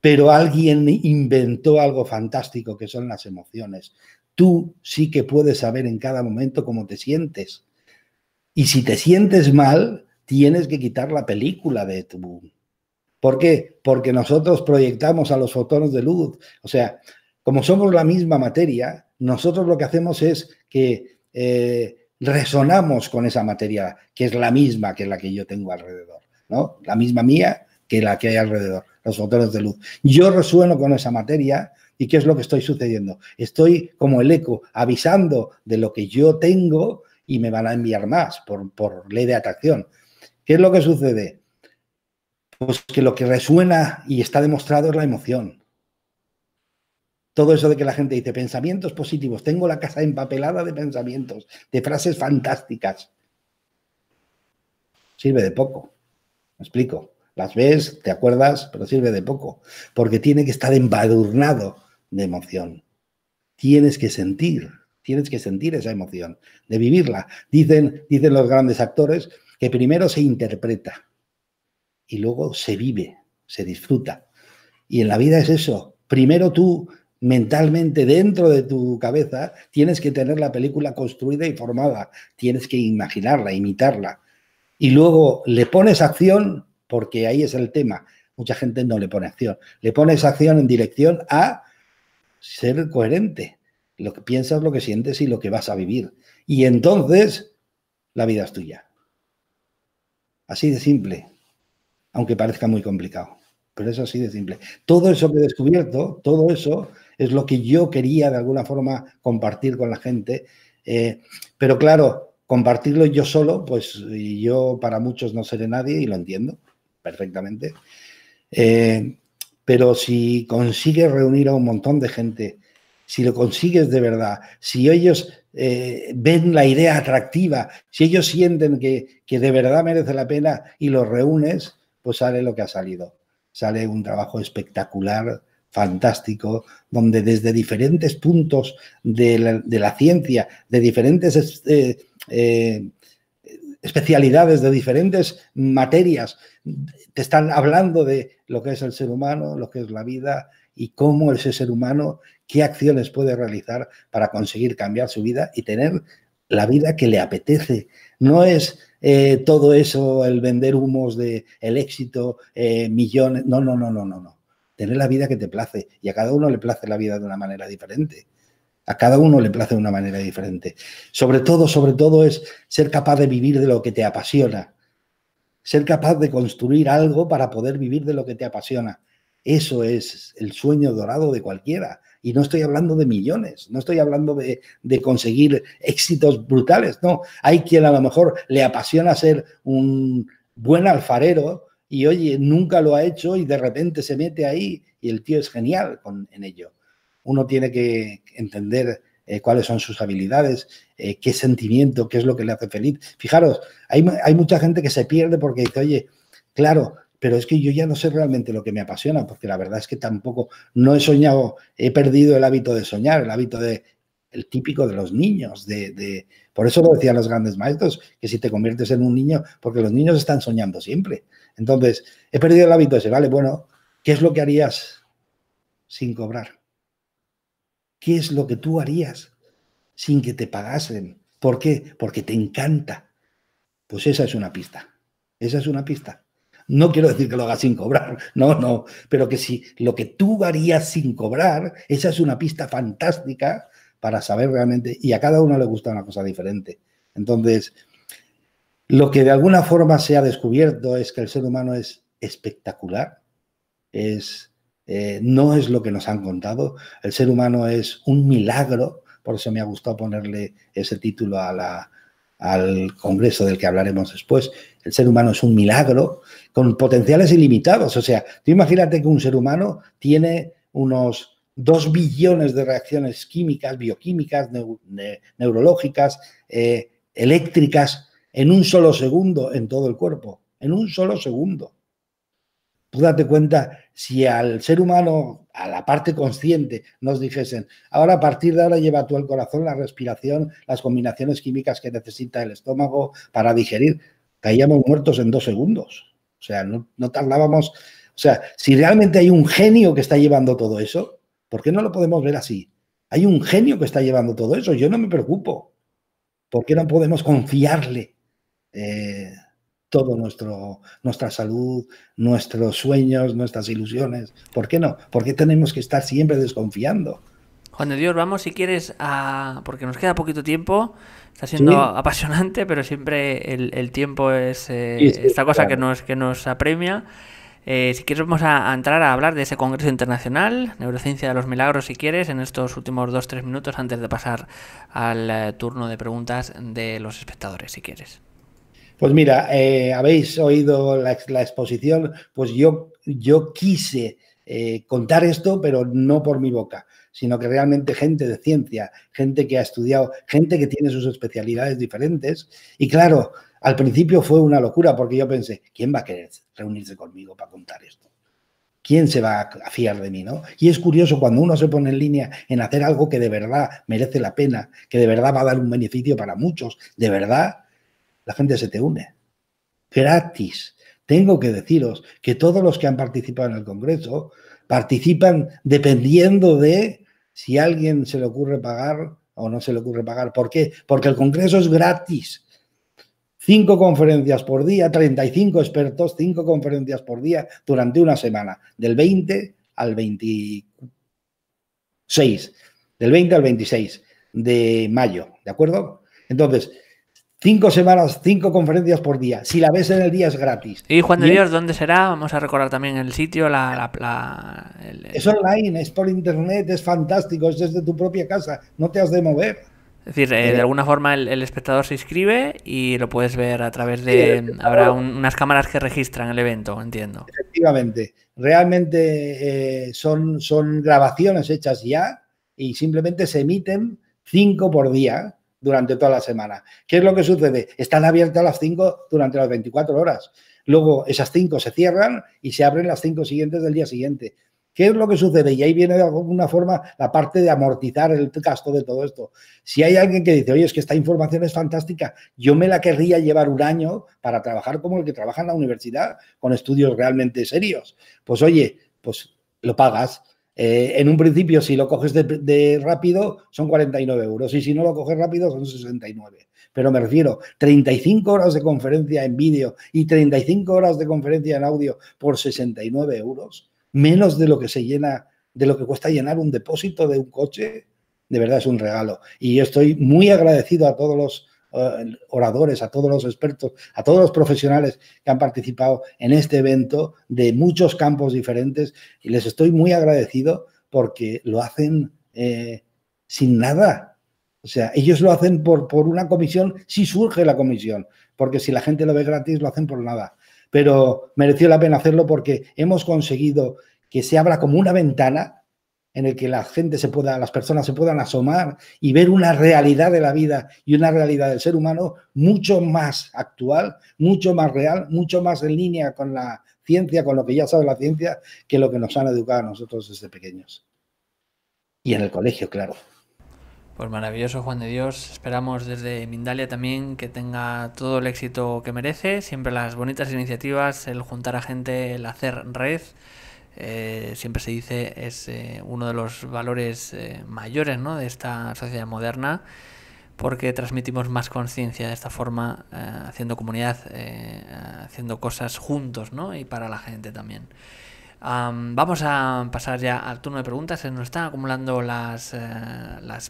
pero alguien inventó algo fantástico que son las emociones. Tú sí que puedes saber en cada momento cómo te sientes. Y si te sientes mal, tienes que quitar la película de tu... ¿Por qué? Porque nosotros proyectamos a los fotones de luz. O sea, como somos la misma materia, nosotros lo que hacemos es que eh, resonamos con esa materia que es la misma que la que yo tengo alrededor, ¿no? La misma mía que la que hay alrededor los motores de luz. Yo resueno con esa materia y ¿qué es lo que estoy sucediendo? Estoy como el eco avisando de lo que yo tengo y me van a enviar más por, por ley de atracción. ¿Qué es lo que sucede? Pues que lo que resuena y está demostrado es la emoción. Todo eso de que la gente dice pensamientos positivos, tengo la casa empapelada de pensamientos, de frases fantásticas. Sirve de poco. ¿Me explico? Las ves, te acuerdas, pero sirve de poco, porque tiene que estar embadurnado de emoción. Tienes que sentir, tienes que sentir esa emoción, de vivirla. Dicen, dicen los grandes actores que primero se interpreta y luego se vive, se disfruta. Y en la vida es eso. Primero tú mentalmente dentro de tu cabeza, tienes que tener la película construida y formada, tienes que imaginarla, imitarla. Y luego le pones acción porque ahí es el tema. Mucha gente no le pone acción. Le pones acción en dirección a ser coherente. Lo que piensas, lo que sientes y lo que vas a vivir. Y entonces la vida es tuya. Así de simple, aunque parezca muy complicado. Pero es así de simple. Todo eso que he descubierto, todo eso es lo que yo quería de alguna forma compartir con la gente. Eh, pero claro, compartirlo yo solo, pues yo para muchos no seré nadie y lo entiendo perfectamente. Eh, pero si consigues reunir a un montón de gente, si lo consigues de verdad, si ellos eh, ven la idea atractiva, si ellos sienten que, de verdad merece la pena y los reúnes, pues sale lo que ha salido. Sale un trabajo espectacular, fantástico, donde desde diferentes puntos de la, ciencia, de diferentes eh, especialidades de diferentes materias te están hablando de lo que es el ser humano, lo que es la vida y cómo ese ser humano, qué acciones puede realizar para conseguir cambiar su vida y tener la vida que le apetece. No es eh, todo eso, el vender humos de éxito, eh, millones. No, no, no, no, no, no. Tener la vida que te place y a cada uno le place la vida de una manera diferente. A cada uno le place de una manera diferente. Sobre todo, sobre todo es ser capaz de vivir de lo que te apasiona. Ser capaz de construir algo para poder vivir de lo que te apasiona. Eso es el sueño dorado de cualquiera. Y no estoy hablando de millones, no estoy hablando de, conseguir éxitos brutales, no. Hay quien a lo mejor le apasiona ser un buen alfarero y oye, nunca lo ha hecho y de repente se mete ahí y el tío es genial en ello uno tiene que entender eh, cuáles son sus habilidades, eh, qué sentimiento, qué es lo que le hace feliz. Fijaros, hay, mucha gente que se pierde porque dice, oye, claro, pero es que yo ya no sé realmente lo que me apasiona, porque la verdad es que tampoco, no he soñado, he perdido el hábito de soñar, el hábito de, el típico de los niños, de, de, por eso lo decían los grandes maestros, que si te conviertes en un niño, porque los niños están soñando siempre. Entonces, he perdido el hábito ese, vale, bueno, ¿qué es lo que harías sin cobrar? ¿Qué es lo que tú harías sin que te pagasen? ¿Por qué? Porque te encanta. Pues esa es una pista. Esa es una pista. No quiero decir que lo hagas sin cobrar, no, no, pero que si lo que tú harías sin cobrar, esa es una pista fantástica para saber realmente, y a cada uno le gusta una cosa diferente. Entonces, lo que de alguna forma se ha descubierto es que el ser humano es espectacular, es eh, no es lo que nos han contado. El ser humano es un milagro, por eso me ha gustado ponerle ese título al Congreso del que hablaremos después. El ser humano es un milagro con potenciales ilimitados. O sea, tú imagínate que un ser humano tiene unos dos billones de reacciones químicas, bioquímicas, neurológicas, eh, eléctricas, en un solo segundo en todo el cuerpo, en un solo segundo. Tú cuenta, si al ser humano, a la parte consciente, nos dijesen, ahora a partir de ahora lleva tú el corazón, la respiración, las combinaciones químicas que necesita el estómago para digerir, caíamos muertos en dos segundos. O sea, no, no tardábamos. O sea, si realmente hay un genio que está llevando todo eso, ¿por qué no lo podemos ver así? Hay un genio que está llevando todo eso, yo no me preocupo. ¿Por qué no podemos confiarle? Eh, todo nuestro, nuestra salud, nuestros sueños, nuestras ilusiones. ¿Por qué no? ¿Por qué tenemos que estar siempre desconfiando? Juan de Dios, vamos si quieres a... porque nos queda poquito tiempo. Está siendo apasionante, pero siempre el, tiempo es eh, esta cosa que, nos, que nos apremia. Eh, si quieres vamos a, entrar a hablar de ese Congreso Internacional, Neurociencia de los Milagros, si quieres, en estos últimos o tres minutos antes de pasar al eh, turno de preguntas de los espectadores, si quieres. Pues mira, eh, habéis oído la, exposición, pues yo, yo quise eh, contar esto, pero no por mi boca, sino que realmente gente de ciencia, gente que ha estudiado, gente que tiene sus especialidades diferentes. Y claro, al principio fue una locura porque yo pensé, ¿quién va a querer reunirse conmigo para contar esto? ¿Quién se va a fiar de mí? ¿no? Y es curioso cuando uno se pone en línea en hacer algo que de verdad merece la pena, que de verdad va a dar un beneficio para muchos, de verdad la gente se te une. Gratis. Tengo que deciros que todos los que han participado en el Congreso participan dependiendo de si a alguien se le ocurre pagar o no se le ocurre pagar. ¿Por qué? Porque el Congreso es gratis. Cinco conferencias por día, 35 expertos, cinco conferencias por día durante una semana, del 20 al 26, del 20 al 26 de mayo, ¿de acuerdo? Entonces, Cinco semanas, cinco conferencias por día. Si la ves en el día es gratis. Y Juan de Dios, ¿dónde será? Vamos a recordar también el sitio, la... Es online, es por internet, es fantástico, es desde tu propia casa, no te has de mover. Es decir, eh, eh, de alguna forma el, espectador se inscribe y lo puedes ver a través de... habrá unas cámaras que registran el evento, entiendo. Efectivamente, realmente eh, son, son grabaciones hechas ya y simplemente se emiten cinco por día durante toda la semana. ¿Qué es lo que sucede? Están abiertas las 5 durante las 24 horas. Luego esas 5 se cierran y se abren las 5 siguientes del día siguiente. ¿Qué es lo que sucede? Y ahí viene de alguna forma la parte de amortizar el gasto de todo esto. Si hay alguien que dice, oye, es que esta información es fantástica, yo me la querría llevar un año para trabajar como el que trabaja en la universidad, con estudios realmente serios. Pues oye, pues lo pagas. Eh, en un principio, si lo coges de, rápido, son 49 euros. Y si no lo coges rápido, son 69. Pero me refiero, 35 horas de conferencia en vídeo y 35 horas de conferencia en audio por 69 euros, menos de lo que se llena, de lo que cuesta llenar un depósito de un coche, de verdad es un regalo. Y estoy muy agradecido a todos los eh, oradores, a todos los expertos, a todos los profesionales que han participado en este evento de muchos campos diferentes y les estoy muy agradecido porque lo hacen eh, sin nada. O sea, ellos lo hacen por, por una comisión, si surge la comisión, porque si la gente lo ve gratis, lo hacen por nada. Pero mereció la pena hacerlo porque hemos conseguido que se abra como una ventana en el que la gente se pueda, las personas se puedan asomar y ver una realidad de la vida y una realidad del ser humano mucho más actual, mucho más real, mucho más en línea con la ciencia, con lo que ya sabe la ciencia, que lo que nos han educado a nosotros desde pequeños. Y en el colegio, claro. Pues maravilloso, Juan de Dios. Esperamos desde Mindalia también que tenga todo el éxito que merece, siempre las bonitas iniciativas, el juntar a gente, el hacer red. Eh, siempre se dice es eh, uno de los valores eh, mayores de esta sociedad moderna porque transmitimos más conciencia de esta forma, haciendo comunidad, haciendo cosas juntos ¿no? y para la gente también. vamos a pasar ya al turno de preguntas. Se nos están acumulando las,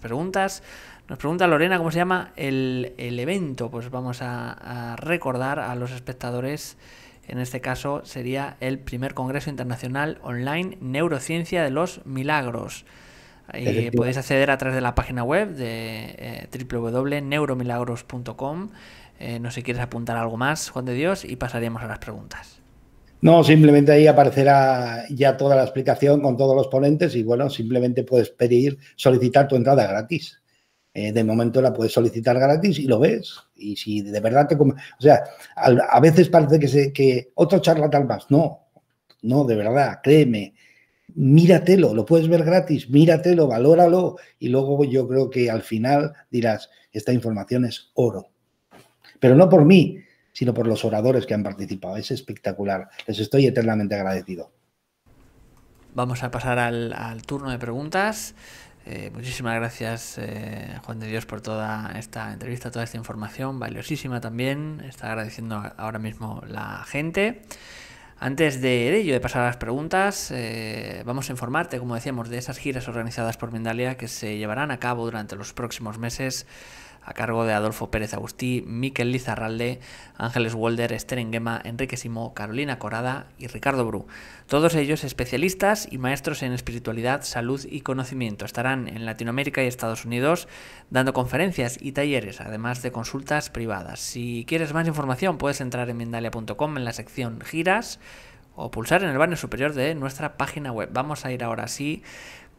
preguntas. Nos pregunta Lorena cómo se llama el, evento. Pues vamos a recordar a los espectadores en este caso sería el primer Congreso Internacional Online Neurociencia de los Milagros. podéis acceder a través de la página web de eh, www.neuromilagros.com. Eh, no sé si quieres apuntar algo más, Juan de Dios, y pasaríamos a las preguntas. No, simplemente ahí aparecerá ya toda la explicación con todos los ponentes y bueno, simplemente puedes pedir, solicitar tu entrada gratis. Eh, de momento la puedes solicitar gratis y lo ves. Y si de verdad te... O sea, a, veces parece que, se, que otro charlatán más. No, no, de verdad, créeme. Míratelo, lo puedes ver gratis, míratelo, valóralo y luego yo creo que al final dirás, esta información es oro. Pero no por mí, sino por los oradores que han participado. Es espectacular, les estoy eternamente agradecido. Vamos a pasar al, al turno de preguntas. Eh, muchísimas gracias, eh, Juan de Dios, por toda esta entrevista, toda esta información, valiosísima también. Está agradeciendo ahora mismo la gente. Antes de ello, de pasar a las preguntas, eh, vamos a informarte, como decíamos, de esas giras organizadas por Mindalia que se llevarán a cabo durante los próximos meses a cargo de Adolfo Pérez Agustí, Miquel Lizarralde, Ángeles Walder, Esther Enrique Simo, Carolina Corada y Ricardo Bru. Todos ellos especialistas y maestros en espiritualidad, salud y conocimiento. Estarán en Latinoamérica y Estados Unidos dando conferencias y talleres, además de consultas privadas. Si quieres más información, puedes entrar en Mindalia.com en la sección giras o pulsar en el banner superior de nuestra página web. Vamos a ir ahora sí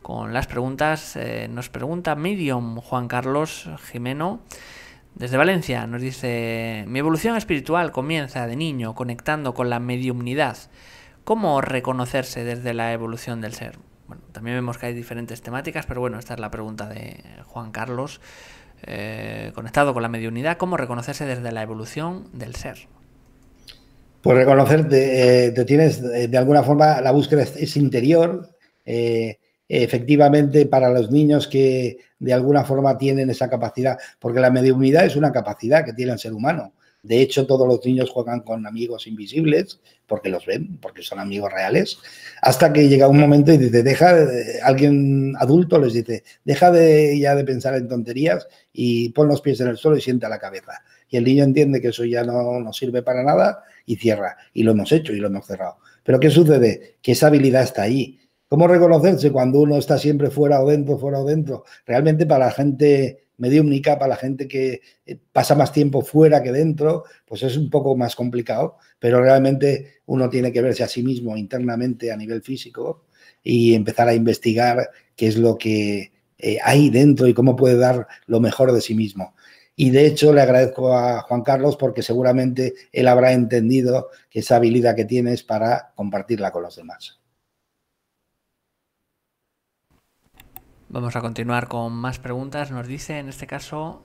con las preguntas. Eh, nos pregunta Medium Juan Carlos Jimeno. Desde Valencia nos dice, mi evolución espiritual comienza de niño conectando con la mediumnidad. ¿Cómo reconocerse desde la evolución del ser? Bueno, también vemos que hay diferentes temáticas, pero bueno, esta es la pregunta de Juan Carlos. Eh, conectado con la mediunidad, ¿cómo reconocerse desde la evolución del ser? Pues reconocer, eh, te, tienes de alguna forma la búsqueda es interior, efectivamente para los niños que de alguna forma tienen esa capacidad, porque la mediunidad es una capacidad que tiene el ser humano. De hecho, todos los niños juegan con amigos invisibles, porque los ven, porque son amigos reales, hasta que llega un momento y dice, deja, alguien adulto les dice, deja de, ya de pensar en tonterías y pon los pies en el suelo y sienta la cabeza. Y el niño entiende que eso ya no, no sirve para nada y cierra. Y lo hemos hecho y lo hemos cerrado. Pero ¿qué sucede? Que esa habilidad está ahí. ¿Cómo reconocerse cuando uno está siempre fuera o dentro, fuera o dentro? Realmente para la gente mediúmnica, para la gente que eh, pasa más tiempo fuera que dentro, pues es un poco más complicado, pero realmente uno tiene que verse a sí mismo internamente a nivel físico y empezar a investigar qué es lo que eh, hay dentro y cómo puede dar lo mejor de sí mismo. Y de hecho le agradezco a Juan Carlos porque seguramente él habrá entendido que esa habilidad que tienes para compartirla con los demás. Vamos a continuar con más preguntas. Nos dice en este caso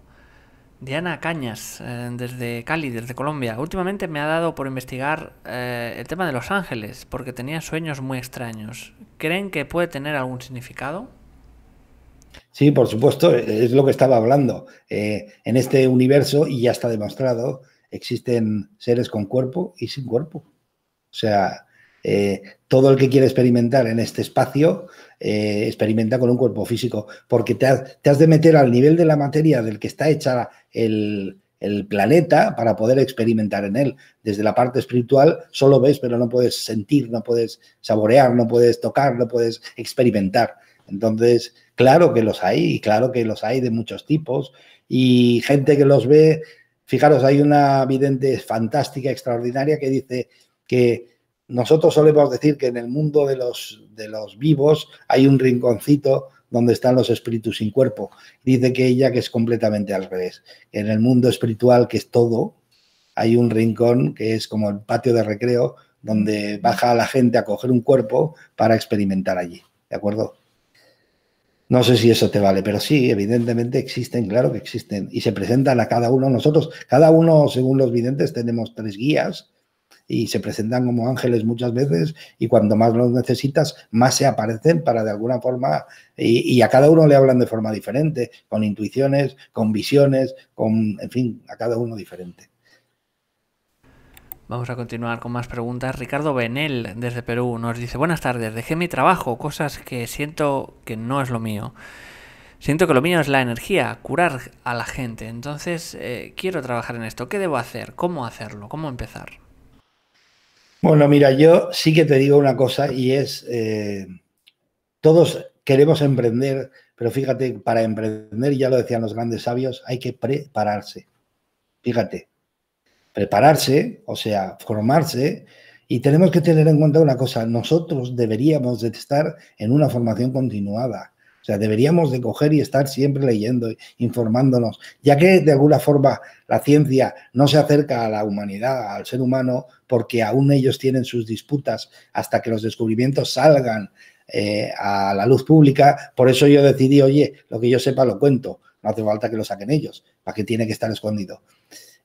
Diana Cañas, eh, desde Cali, desde Colombia. Últimamente me ha dado por investigar eh, el tema de Los Ángeles, porque tenía sueños muy extraños. ¿Creen que puede tener algún significado? Sí, por supuesto, es lo que estaba hablando. Eh, en este universo, y ya está demostrado, existen seres con cuerpo y sin cuerpo. O sea, eh, todo el que quiere experimentar en este espacio eh, experimenta con un cuerpo físico, porque te has, de meter al nivel de la materia del que está hecha el, el planeta para poder experimentar en él. Desde la parte espiritual solo ves, pero no puedes sentir, no puedes saborear, no puedes tocar, no puedes experimentar. Entonces, claro que los hay, y claro que los hay de muchos tipos, y gente que los ve, fijaros, hay una vidente fantástica, extraordinaria, que dice que nosotros solemos decir que en el mundo de los, de los vivos hay un rinconcito donde están los espíritus sin cuerpo. Dice que ella que es completamente al revés. En el mundo espiritual, que es todo, hay un rincón que es como el patio de recreo, donde baja la gente a coger un cuerpo para experimentar allí. ¿De acuerdo? No sé si eso te vale, pero sí, evidentemente existen, claro que existen, y se presentan a cada uno. Nosotros, cada uno, según los videntes, tenemos tres guías y se presentan como ángeles muchas veces y cuando más los necesitas, más se aparecen para de alguna forma y, a cada uno le hablan de forma diferente, con intuiciones, con visiones, con, en fin, a cada uno diferente. Vamos a continuar con más preguntas. Ricardo Benel, desde Perú, nos dice, buenas tardes, dejé mi trabajo, cosas que siento que no es lo mío. Siento que lo mío es la energía, curar a la gente. Entonces, eh, quiero trabajar en esto. ¿Qué debo hacer? ¿Cómo hacerlo? ¿Cómo empezar? Bueno, mira, yo sí que te digo una cosa y es, eh, todos queremos emprender, pero fíjate, para emprender, ya lo decían los grandes sabios, hay que prepararse. Fíjate, prepararse, o sea, formarse, y tenemos que tener en cuenta una cosa, nosotros deberíamos de estar en una formación continuada. O sea, deberíamos de coger y estar siempre leyendo, informándonos, ya que de alguna forma la ciencia no se acerca a la humanidad, al ser humano, porque aún ellos tienen sus disputas hasta que los descubrimientos salgan eh, a la luz pública. Por eso yo decidí, oye, lo que yo sepa lo cuento, no hace falta que lo saquen ellos, para que tiene que estar escondido.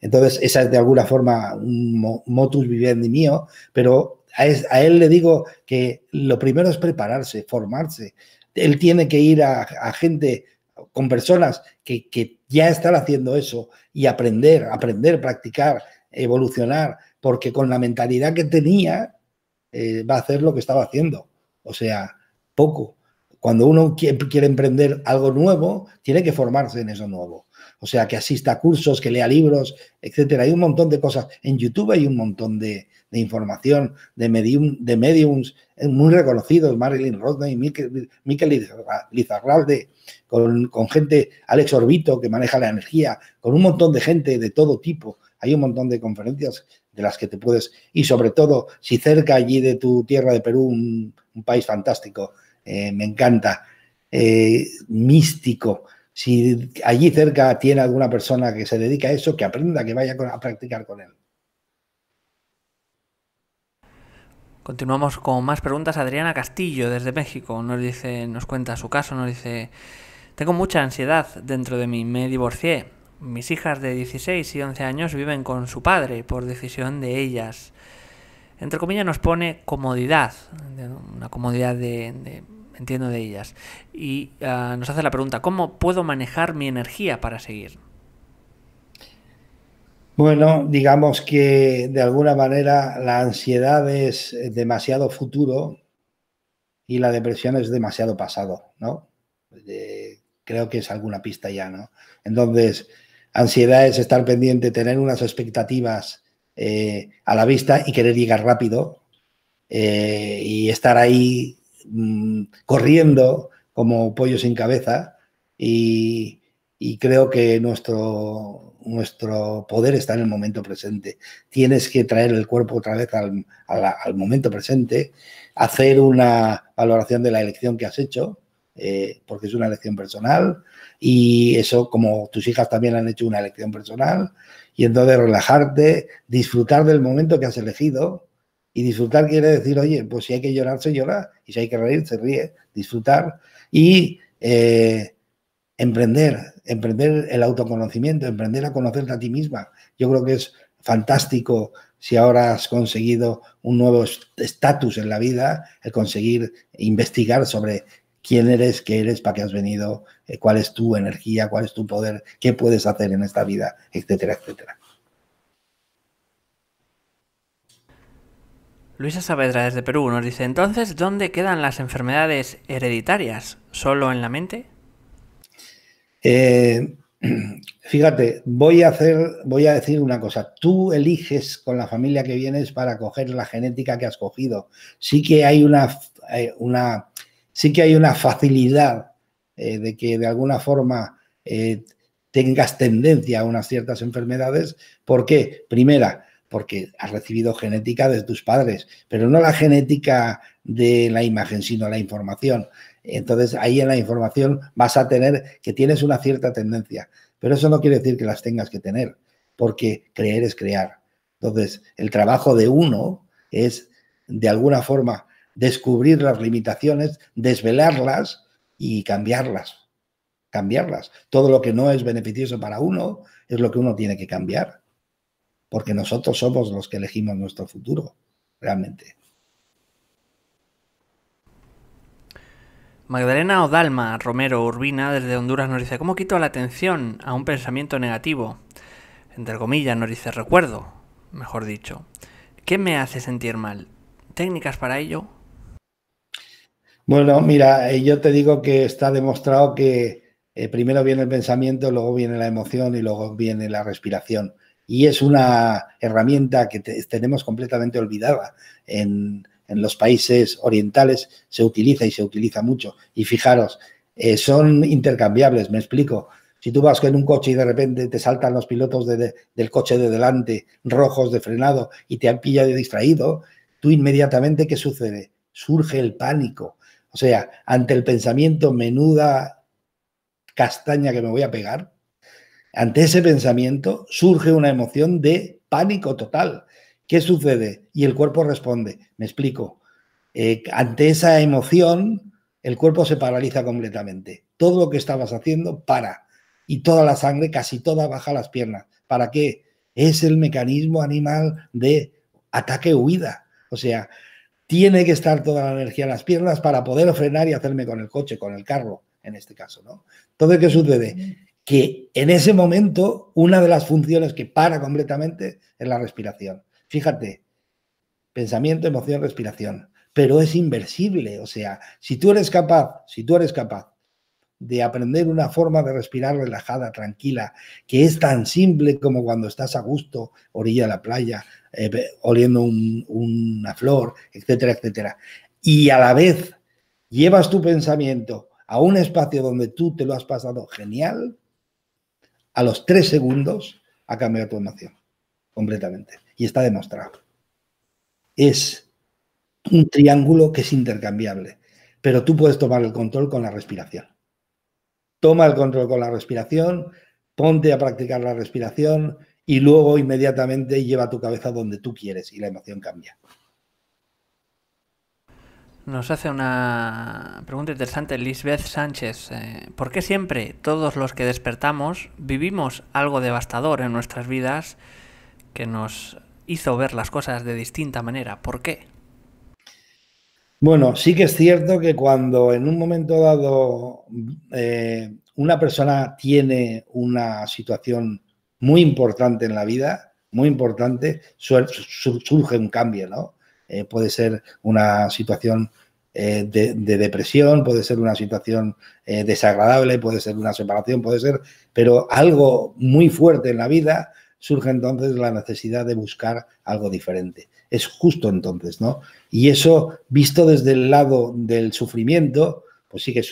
Entonces, esa es de alguna forma un motus vivendi mío, pero a, él le digo que lo primero es prepararse, formarse, él tiene que ir a, gente, con personas que, ya están haciendo eso y aprender, aprender, practicar, evolucionar, porque con la mentalidad que tenía eh, va a hacer lo que estaba haciendo. O sea, poco. Cuando uno quiere, quiere emprender algo nuevo, tiene que formarse en eso nuevo. O sea, que asista a cursos, que lea libros, etcétera. Hay un montón de cosas. En YouTube hay un montón de, de información, de, medium, de mediums eh, muy reconocidos, Marilyn Rodney, Miquel Lizarralde, con, gente, Alex Orbito, que maneja la energía, con un montón de gente de todo tipo. Hay un montón de conferencias de las que te puedes, y sobre todo, si cerca allí de tu tierra de Perú, un, país fantástico, eh, me encanta, eh, místico. Si allí cerca tiene alguna persona que se dedica a eso, que aprenda, que vaya a practicar con él. Continuamos con más preguntas. Adriana Castillo, desde México, nos dice, nos cuenta su caso, nos dice, tengo mucha ansiedad dentro de mí, me divorcié. Mis hijas de 16 y 11 años viven con su padre por decisión de ellas. Entre comillas nos pone comodidad, una comodidad de, entiendo de ellas. Y ah, nos hace la pregunta, ¿cómo puedo manejar mi energía para seguir? Bueno, digamos que de alguna manera la ansiedad es demasiado futuro y la depresión es demasiado pasado, ¿no? creo que es alguna pista ya, ¿no? Entonces, ansiedad es estar pendiente, tener unas expectativas eh, a la vista y querer llegar rápido eh, y estar ahí mm, corriendo como pollo sin cabeza y creo que nuestro nuestro poder está en el momento presente. Tienes que traer el cuerpo otra vez al, momento presente, hacer una valoración de la elección que has hecho, eh, porque es una elección personal, y eso como tus hijas también han hecho una elección personal, y entonces relajarte, disfrutar del momento que has elegido, y disfrutar quiere decir, oye, pues si hay que llorar, se llora, y si hay que reír, se ríe, disfrutar, y eh, emprender, emprender el autoconocimiento, emprender a conocerte a ti misma. Yo creo que es fantástico si ahora has conseguido un nuevo estatus en la vida, el conseguir investigar sobre quién eres, qué eres, para qué has venido, eh, cuál es tu energía, cuál es tu poder, qué puedes hacer en esta vida, etcétera, etcétera. Luisa Saavedra desde Perú nos dice entonces, ¿dónde quedan las enfermedades hereditarias? ¿Solo en la mente? Eh, fíjate, voy a hacer, voy a decir una cosa. Tú eliges con la familia que vienes para coger la genética que has cogido. Sí que hay una, eh, sí que hay una facilidad eh, de que de alguna forma tengas tendencia a unas ciertas enfermedades. ¿Por qué? Primera, porque has recibido genética de tus padres, pero no la genética de la imagen, sino la información. Entonces ahí en la información vas a tener que tienes una cierta tendencia, pero eso no quiere decir que las tengas que tener, porque creer es crear. Entonces el trabajo de uno es de alguna forma descubrir las limitaciones, desvelarlas y cambiarlas. Cambiarlas. Todo lo que no es beneficioso para uno es lo que uno tiene que cambiar, porque nosotros somos los que elegimos nuestro futuro, realmente. Magdalena Odalma Romero Urbina desde Honduras nos dice, ¿cómo quito la atención a un pensamiento negativo? Entre comillas nos dice recuerdo, mejor dicho. ¿Qué me hace sentir mal? ¿Técnicas para ello? Bueno, mira, eh, yo te digo que está demostrado que eh, primero viene el pensamiento, luego viene la emoción y luego viene la respiración. Y es una herramienta que tenemos completamente olvidada en, en los países orientales se utiliza y se utiliza mucho. Y fijaros, eh, son intercambiables, me explico. Si tú vas con un coche y de repente te saltan los pilotos del coche de delante, rojos de frenado, y te han pillado de distraído, tú inmediatamente, ¿qué sucede? Surge el pánico. O sea, ante el pensamiento, menuda castaña que me voy a pegar, ante ese pensamiento surge una emoción de pánico total. ¿Qué sucede? Y el cuerpo responde. Me explico. Eh, ante esa emoción, el cuerpo se paraliza completamente. Todo lo que estabas haciendo para. Y toda la sangre, casi toda, baja las piernas. ¿Para qué? Es el mecanismo animal de ataque-huida. O sea, tiene que estar toda la energía en las piernas para poder frenar y hacerme con el coche, con el carro, en este caso, ¿no? Entonces, ¿qué sucede? Que en ese momento, una de las funciones que para completamente es la respiración. Fíjate, pensamiento, emoción, respiración. Pero es inversible, o sea, si tú eres capaz, si tú eres capaz de aprender una forma de respirar relajada, tranquila, que es tan simple como cuando estás a gusto, orilla de la playa, eh, oliendo una flor, etcétera, etcétera. Y a la vez llevas tu pensamiento a un espacio donde tú te lo has pasado genial, a los tres segundos ha cambiado tu emoción completamente. Y está demostrado. Es un triángulo que es intercambiable, pero tú puedes tomar el control con la respiración. Toma el control con la respiración, ponte a practicar la respiración y luego inmediatamente lleva tu cabeza donde tú quieres y la emoción cambia. Nos hace una pregunta interesante Lisbeth Sánchez. Eh, ¿Por qué siempre todos los que despertamos vivimos algo devastador en nuestras vidas que nos hizo ver las cosas de distinta manera. ¿Por qué? Bueno, sí que es cierto que cuando en un momento dado eh, una persona tiene una situación muy importante en la vida, muy importante, surge un cambio, ¿no? Eh, puede ser una situación eh, de, depresión, puede ser una situación desagradable, puede ser una separación, puede ser, pero algo muy fuerte en la vida surge entonces la necesidad de buscar algo diferente. Es justo entonces, ¿no? Y eso, visto desde el lado del sufrimiento, pues sí que es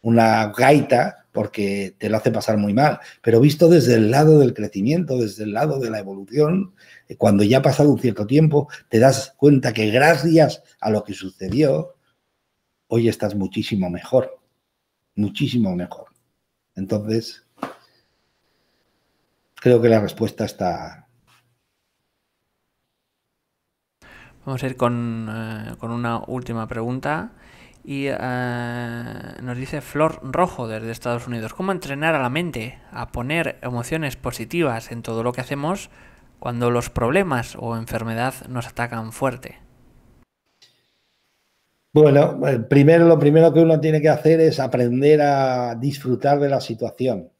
una gaita porque te lo hace pasar muy mal, pero visto desde el lado del crecimiento, desde el lado de la evolución, eh, cuando ya ha pasado un cierto tiempo, te das cuenta que gracias a lo que sucedió, hoy estás muchísimo mejor, muchísimo mejor. Entonces, creo que la respuesta está. Vamos a ir con, eh, una última pregunta. Y eh, nos dice Flor Rojo desde Estados Unidos, ¿cómo entrenar a la mente a poner emociones positivas en todo lo que hacemos cuando los problemas o enfermedad nos atacan fuerte? Bueno, eh, primero, lo primero que uno tiene que hacer es aprender a disfrutar de la situación.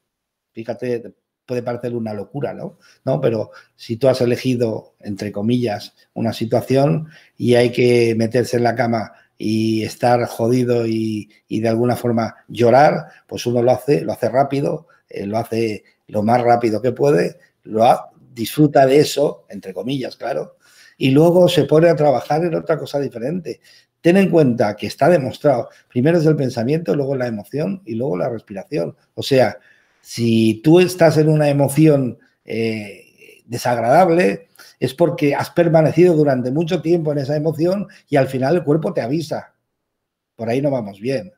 Fíjate, puede parecer una locura, ¿no? ¿no? Pero si tú has elegido, entre comillas, una situación y hay que meterse en la cama y estar jodido y, de alguna forma llorar, pues uno lo hace, lo hace rápido, eh, lo hace lo más rápido que puede, lo disfruta de eso, entre comillas, claro, y luego se pone a trabajar en otra cosa diferente. Ten en cuenta que está demostrado, primero es el pensamiento, luego la emoción y luego la respiración. O sea, si tú estás en una emoción eh, desagradable, es porque has permanecido durante mucho tiempo en esa emoción y al final el cuerpo te avisa. Por ahí no vamos bien.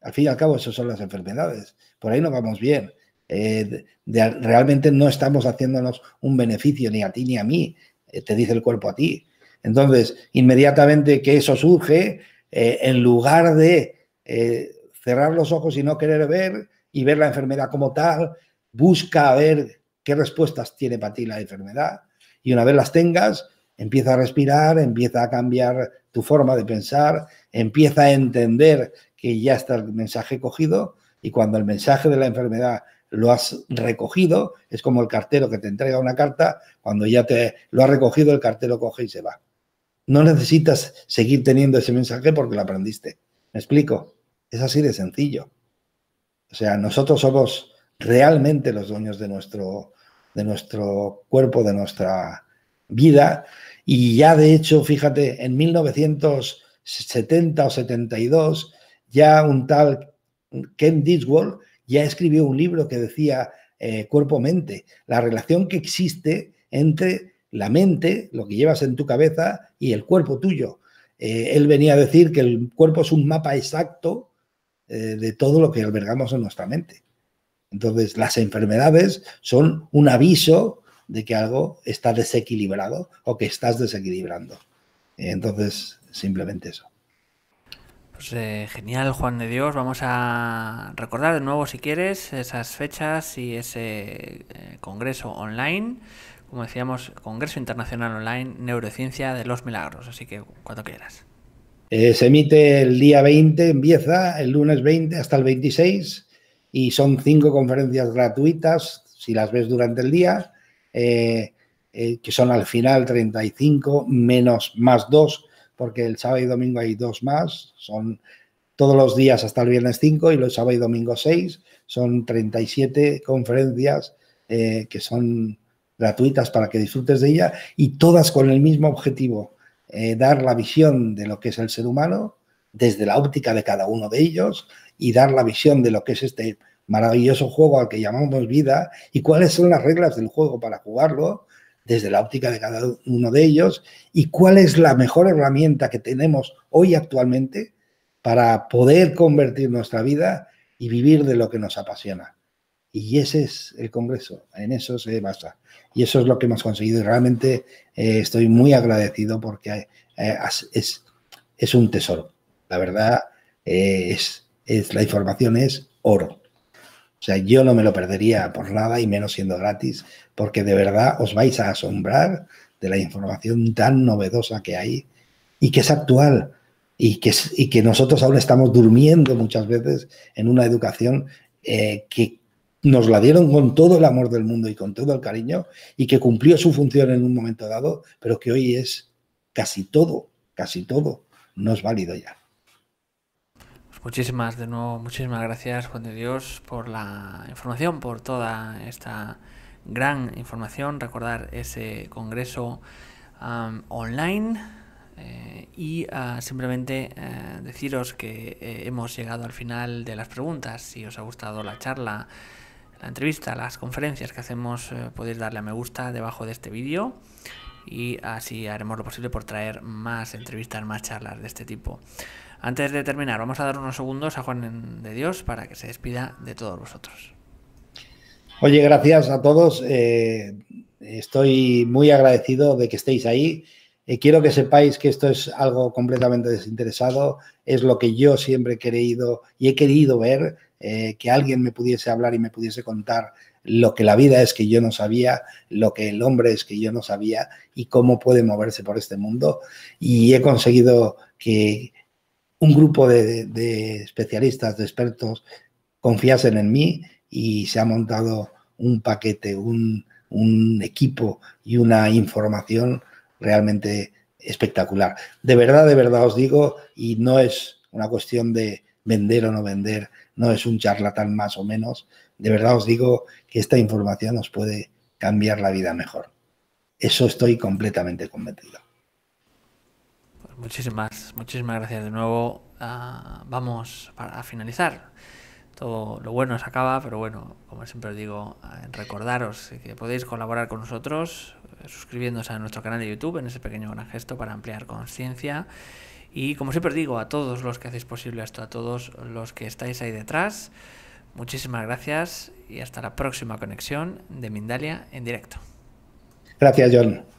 Al fin y al cabo, esas son las enfermedades. Por ahí no vamos bien. Eh, realmente no estamos haciéndonos un beneficio ni a ti ni a mí, eh, te dice el cuerpo a ti. Entonces, inmediatamente que eso surge, en lugar de cerrar los ojos y no querer ver, y ver la enfermedad como tal, busca ver qué respuestas tiene para ti la enfermedad y una vez las tengas, empieza a respirar, empieza a cambiar tu forma de pensar, empieza a entender que ya está el mensaje cogido y cuando el mensaje de la enfermedad lo has recogido, es como el cartero que te entrega una carta, cuando ya te lo ha recogido el cartero coge y se va. No necesitas seguir teniendo ese mensaje porque lo aprendiste. ¿Me explico? Es así de sencillo. O sea, nosotros somos realmente los dueños de nuestro, de nuestro cuerpo, de nuestra vida. Y ya de hecho, fíjate, en 1970 o 72, ya un tal Ken Diswell ya escribió un libro que decía eh, cuerpo-mente, la relación que existe entre la mente, lo que llevas en tu cabeza, y el cuerpo tuyo. Eh, él venía a decir que el cuerpo es un mapa exacto eh, de todo lo que albergamos en nuestra mente. Entonces, las enfermedades son un aviso de que algo está desequilibrado o que estás desequilibrando. Entonces, simplemente eso. Pues eh, genial, Juan de Dios. Vamos a recordar de nuevo, si quieres, esas fechas y ese eh, congreso online. Como decíamos, Congreso Internacional Online Neurociencia de los Milagros. Así que cuando quieras. Eh, se emite el día 20, empieza el lunes 20 hasta el 26 y son cinco conferencias gratuitas, si las ves durante el día, eh, eh, que son al final 35 menos más dos, porque el sábado y domingo hay dos más, son todos los días hasta el viernes 5 y los sábado y domingo 6, son 37 conferencias que son gratuitas para que disfrutes de ella y todas con el mismo objetivo, eh, dar la visión de lo que es el ser humano desde la óptica de cada uno de ellos y dar la visión de lo que es este maravilloso juego al que llamamos vida y cuáles son las reglas del juego para jugarlo desde la óptica de cada uno de ellos y cuál es la mejor herramienta que tenemos hoy actualmente para poder convertir nuestra vida y vivir de lo que nos apasiona. Y ese es el Congreso, en eso se basa y eso es lo que hemos conseguido. Y realmente eh, estoy muy agradecido porque eh, es, es, un tesoro. La verdad, eh, es, es, la información es oro. O sea, yo no me lo perdería por nada y menos siendo gratis, porque de verdad os vais a asombrar de la información tan novedosa que hay y que es actual y que, y que nosotros aún estamos durmiendo muchas veces en una educación que nos la dieron con todo el amor del mundo y con todo el cariño y que cumplió su función en un momento dado, pero que hoy es casi todo, casi todo, no es válido ya. Pues muchísimas, de nuevo, muchísimas gracias Juan de Dios por la información, por toda esta gran información. Recordar ese congreso online eh, y ah, simplemente eh, deciros que eh, hemos llegado al final de las preguntas. Si os ha gustado la charla, la entrevista, las conferencias que hacemos, eh, podéis darle a me gusta debajo de este vídeo y así haremos lo posible por traer más entrevistas, más charlas de este tipo. Antes de terminar, vamos a dar unos segundos a Juan de Dios para que se despida de todos vosotros. Oye, gracias a todos. Eh, estoy muy agradecido de que estéis ahí. Eh, quiero que sepáis que esto es algo completamente desinteresado. Es lo que yo siempre he querido y he querido ver eh, que alguien me pudiese hablar y me pudiese contar lo que la vida es que yo no sabía, lo que el hombre es que yo no sabía y cómo puede moverse por este mundo. Y he conseguido que un grupo de, especialistas, de expertos, confiasen en mí y se ha montado un paquete, un, un equipo y una información realmente espectacular. De verdad, de verdad os digo, y no es una cuestión de vender o no vender, no es un charlatán más o menos. De verdad os digo que esta información os puede cambiar la vida mejor. Eso estoy completamente convencido. Pues muchísimas, muchísimas gracias de nuevo. Ah, vamos a finalizar. Todo lo bueno se acaba, pero bueno, como siempre os digo, eh, recordaros que podéis colaborar con nosotros eh, suscribiéndose a nuestro canal de YouTube en ese pequeño gran gesto para ampliar conciencia. Y como siempre digo, a todos los que hacéis posible hasta a todos los que estáis ahí detrás, muchísimas gracias y hasta la próxima conexión de Mindalia en directo. Gracias, John.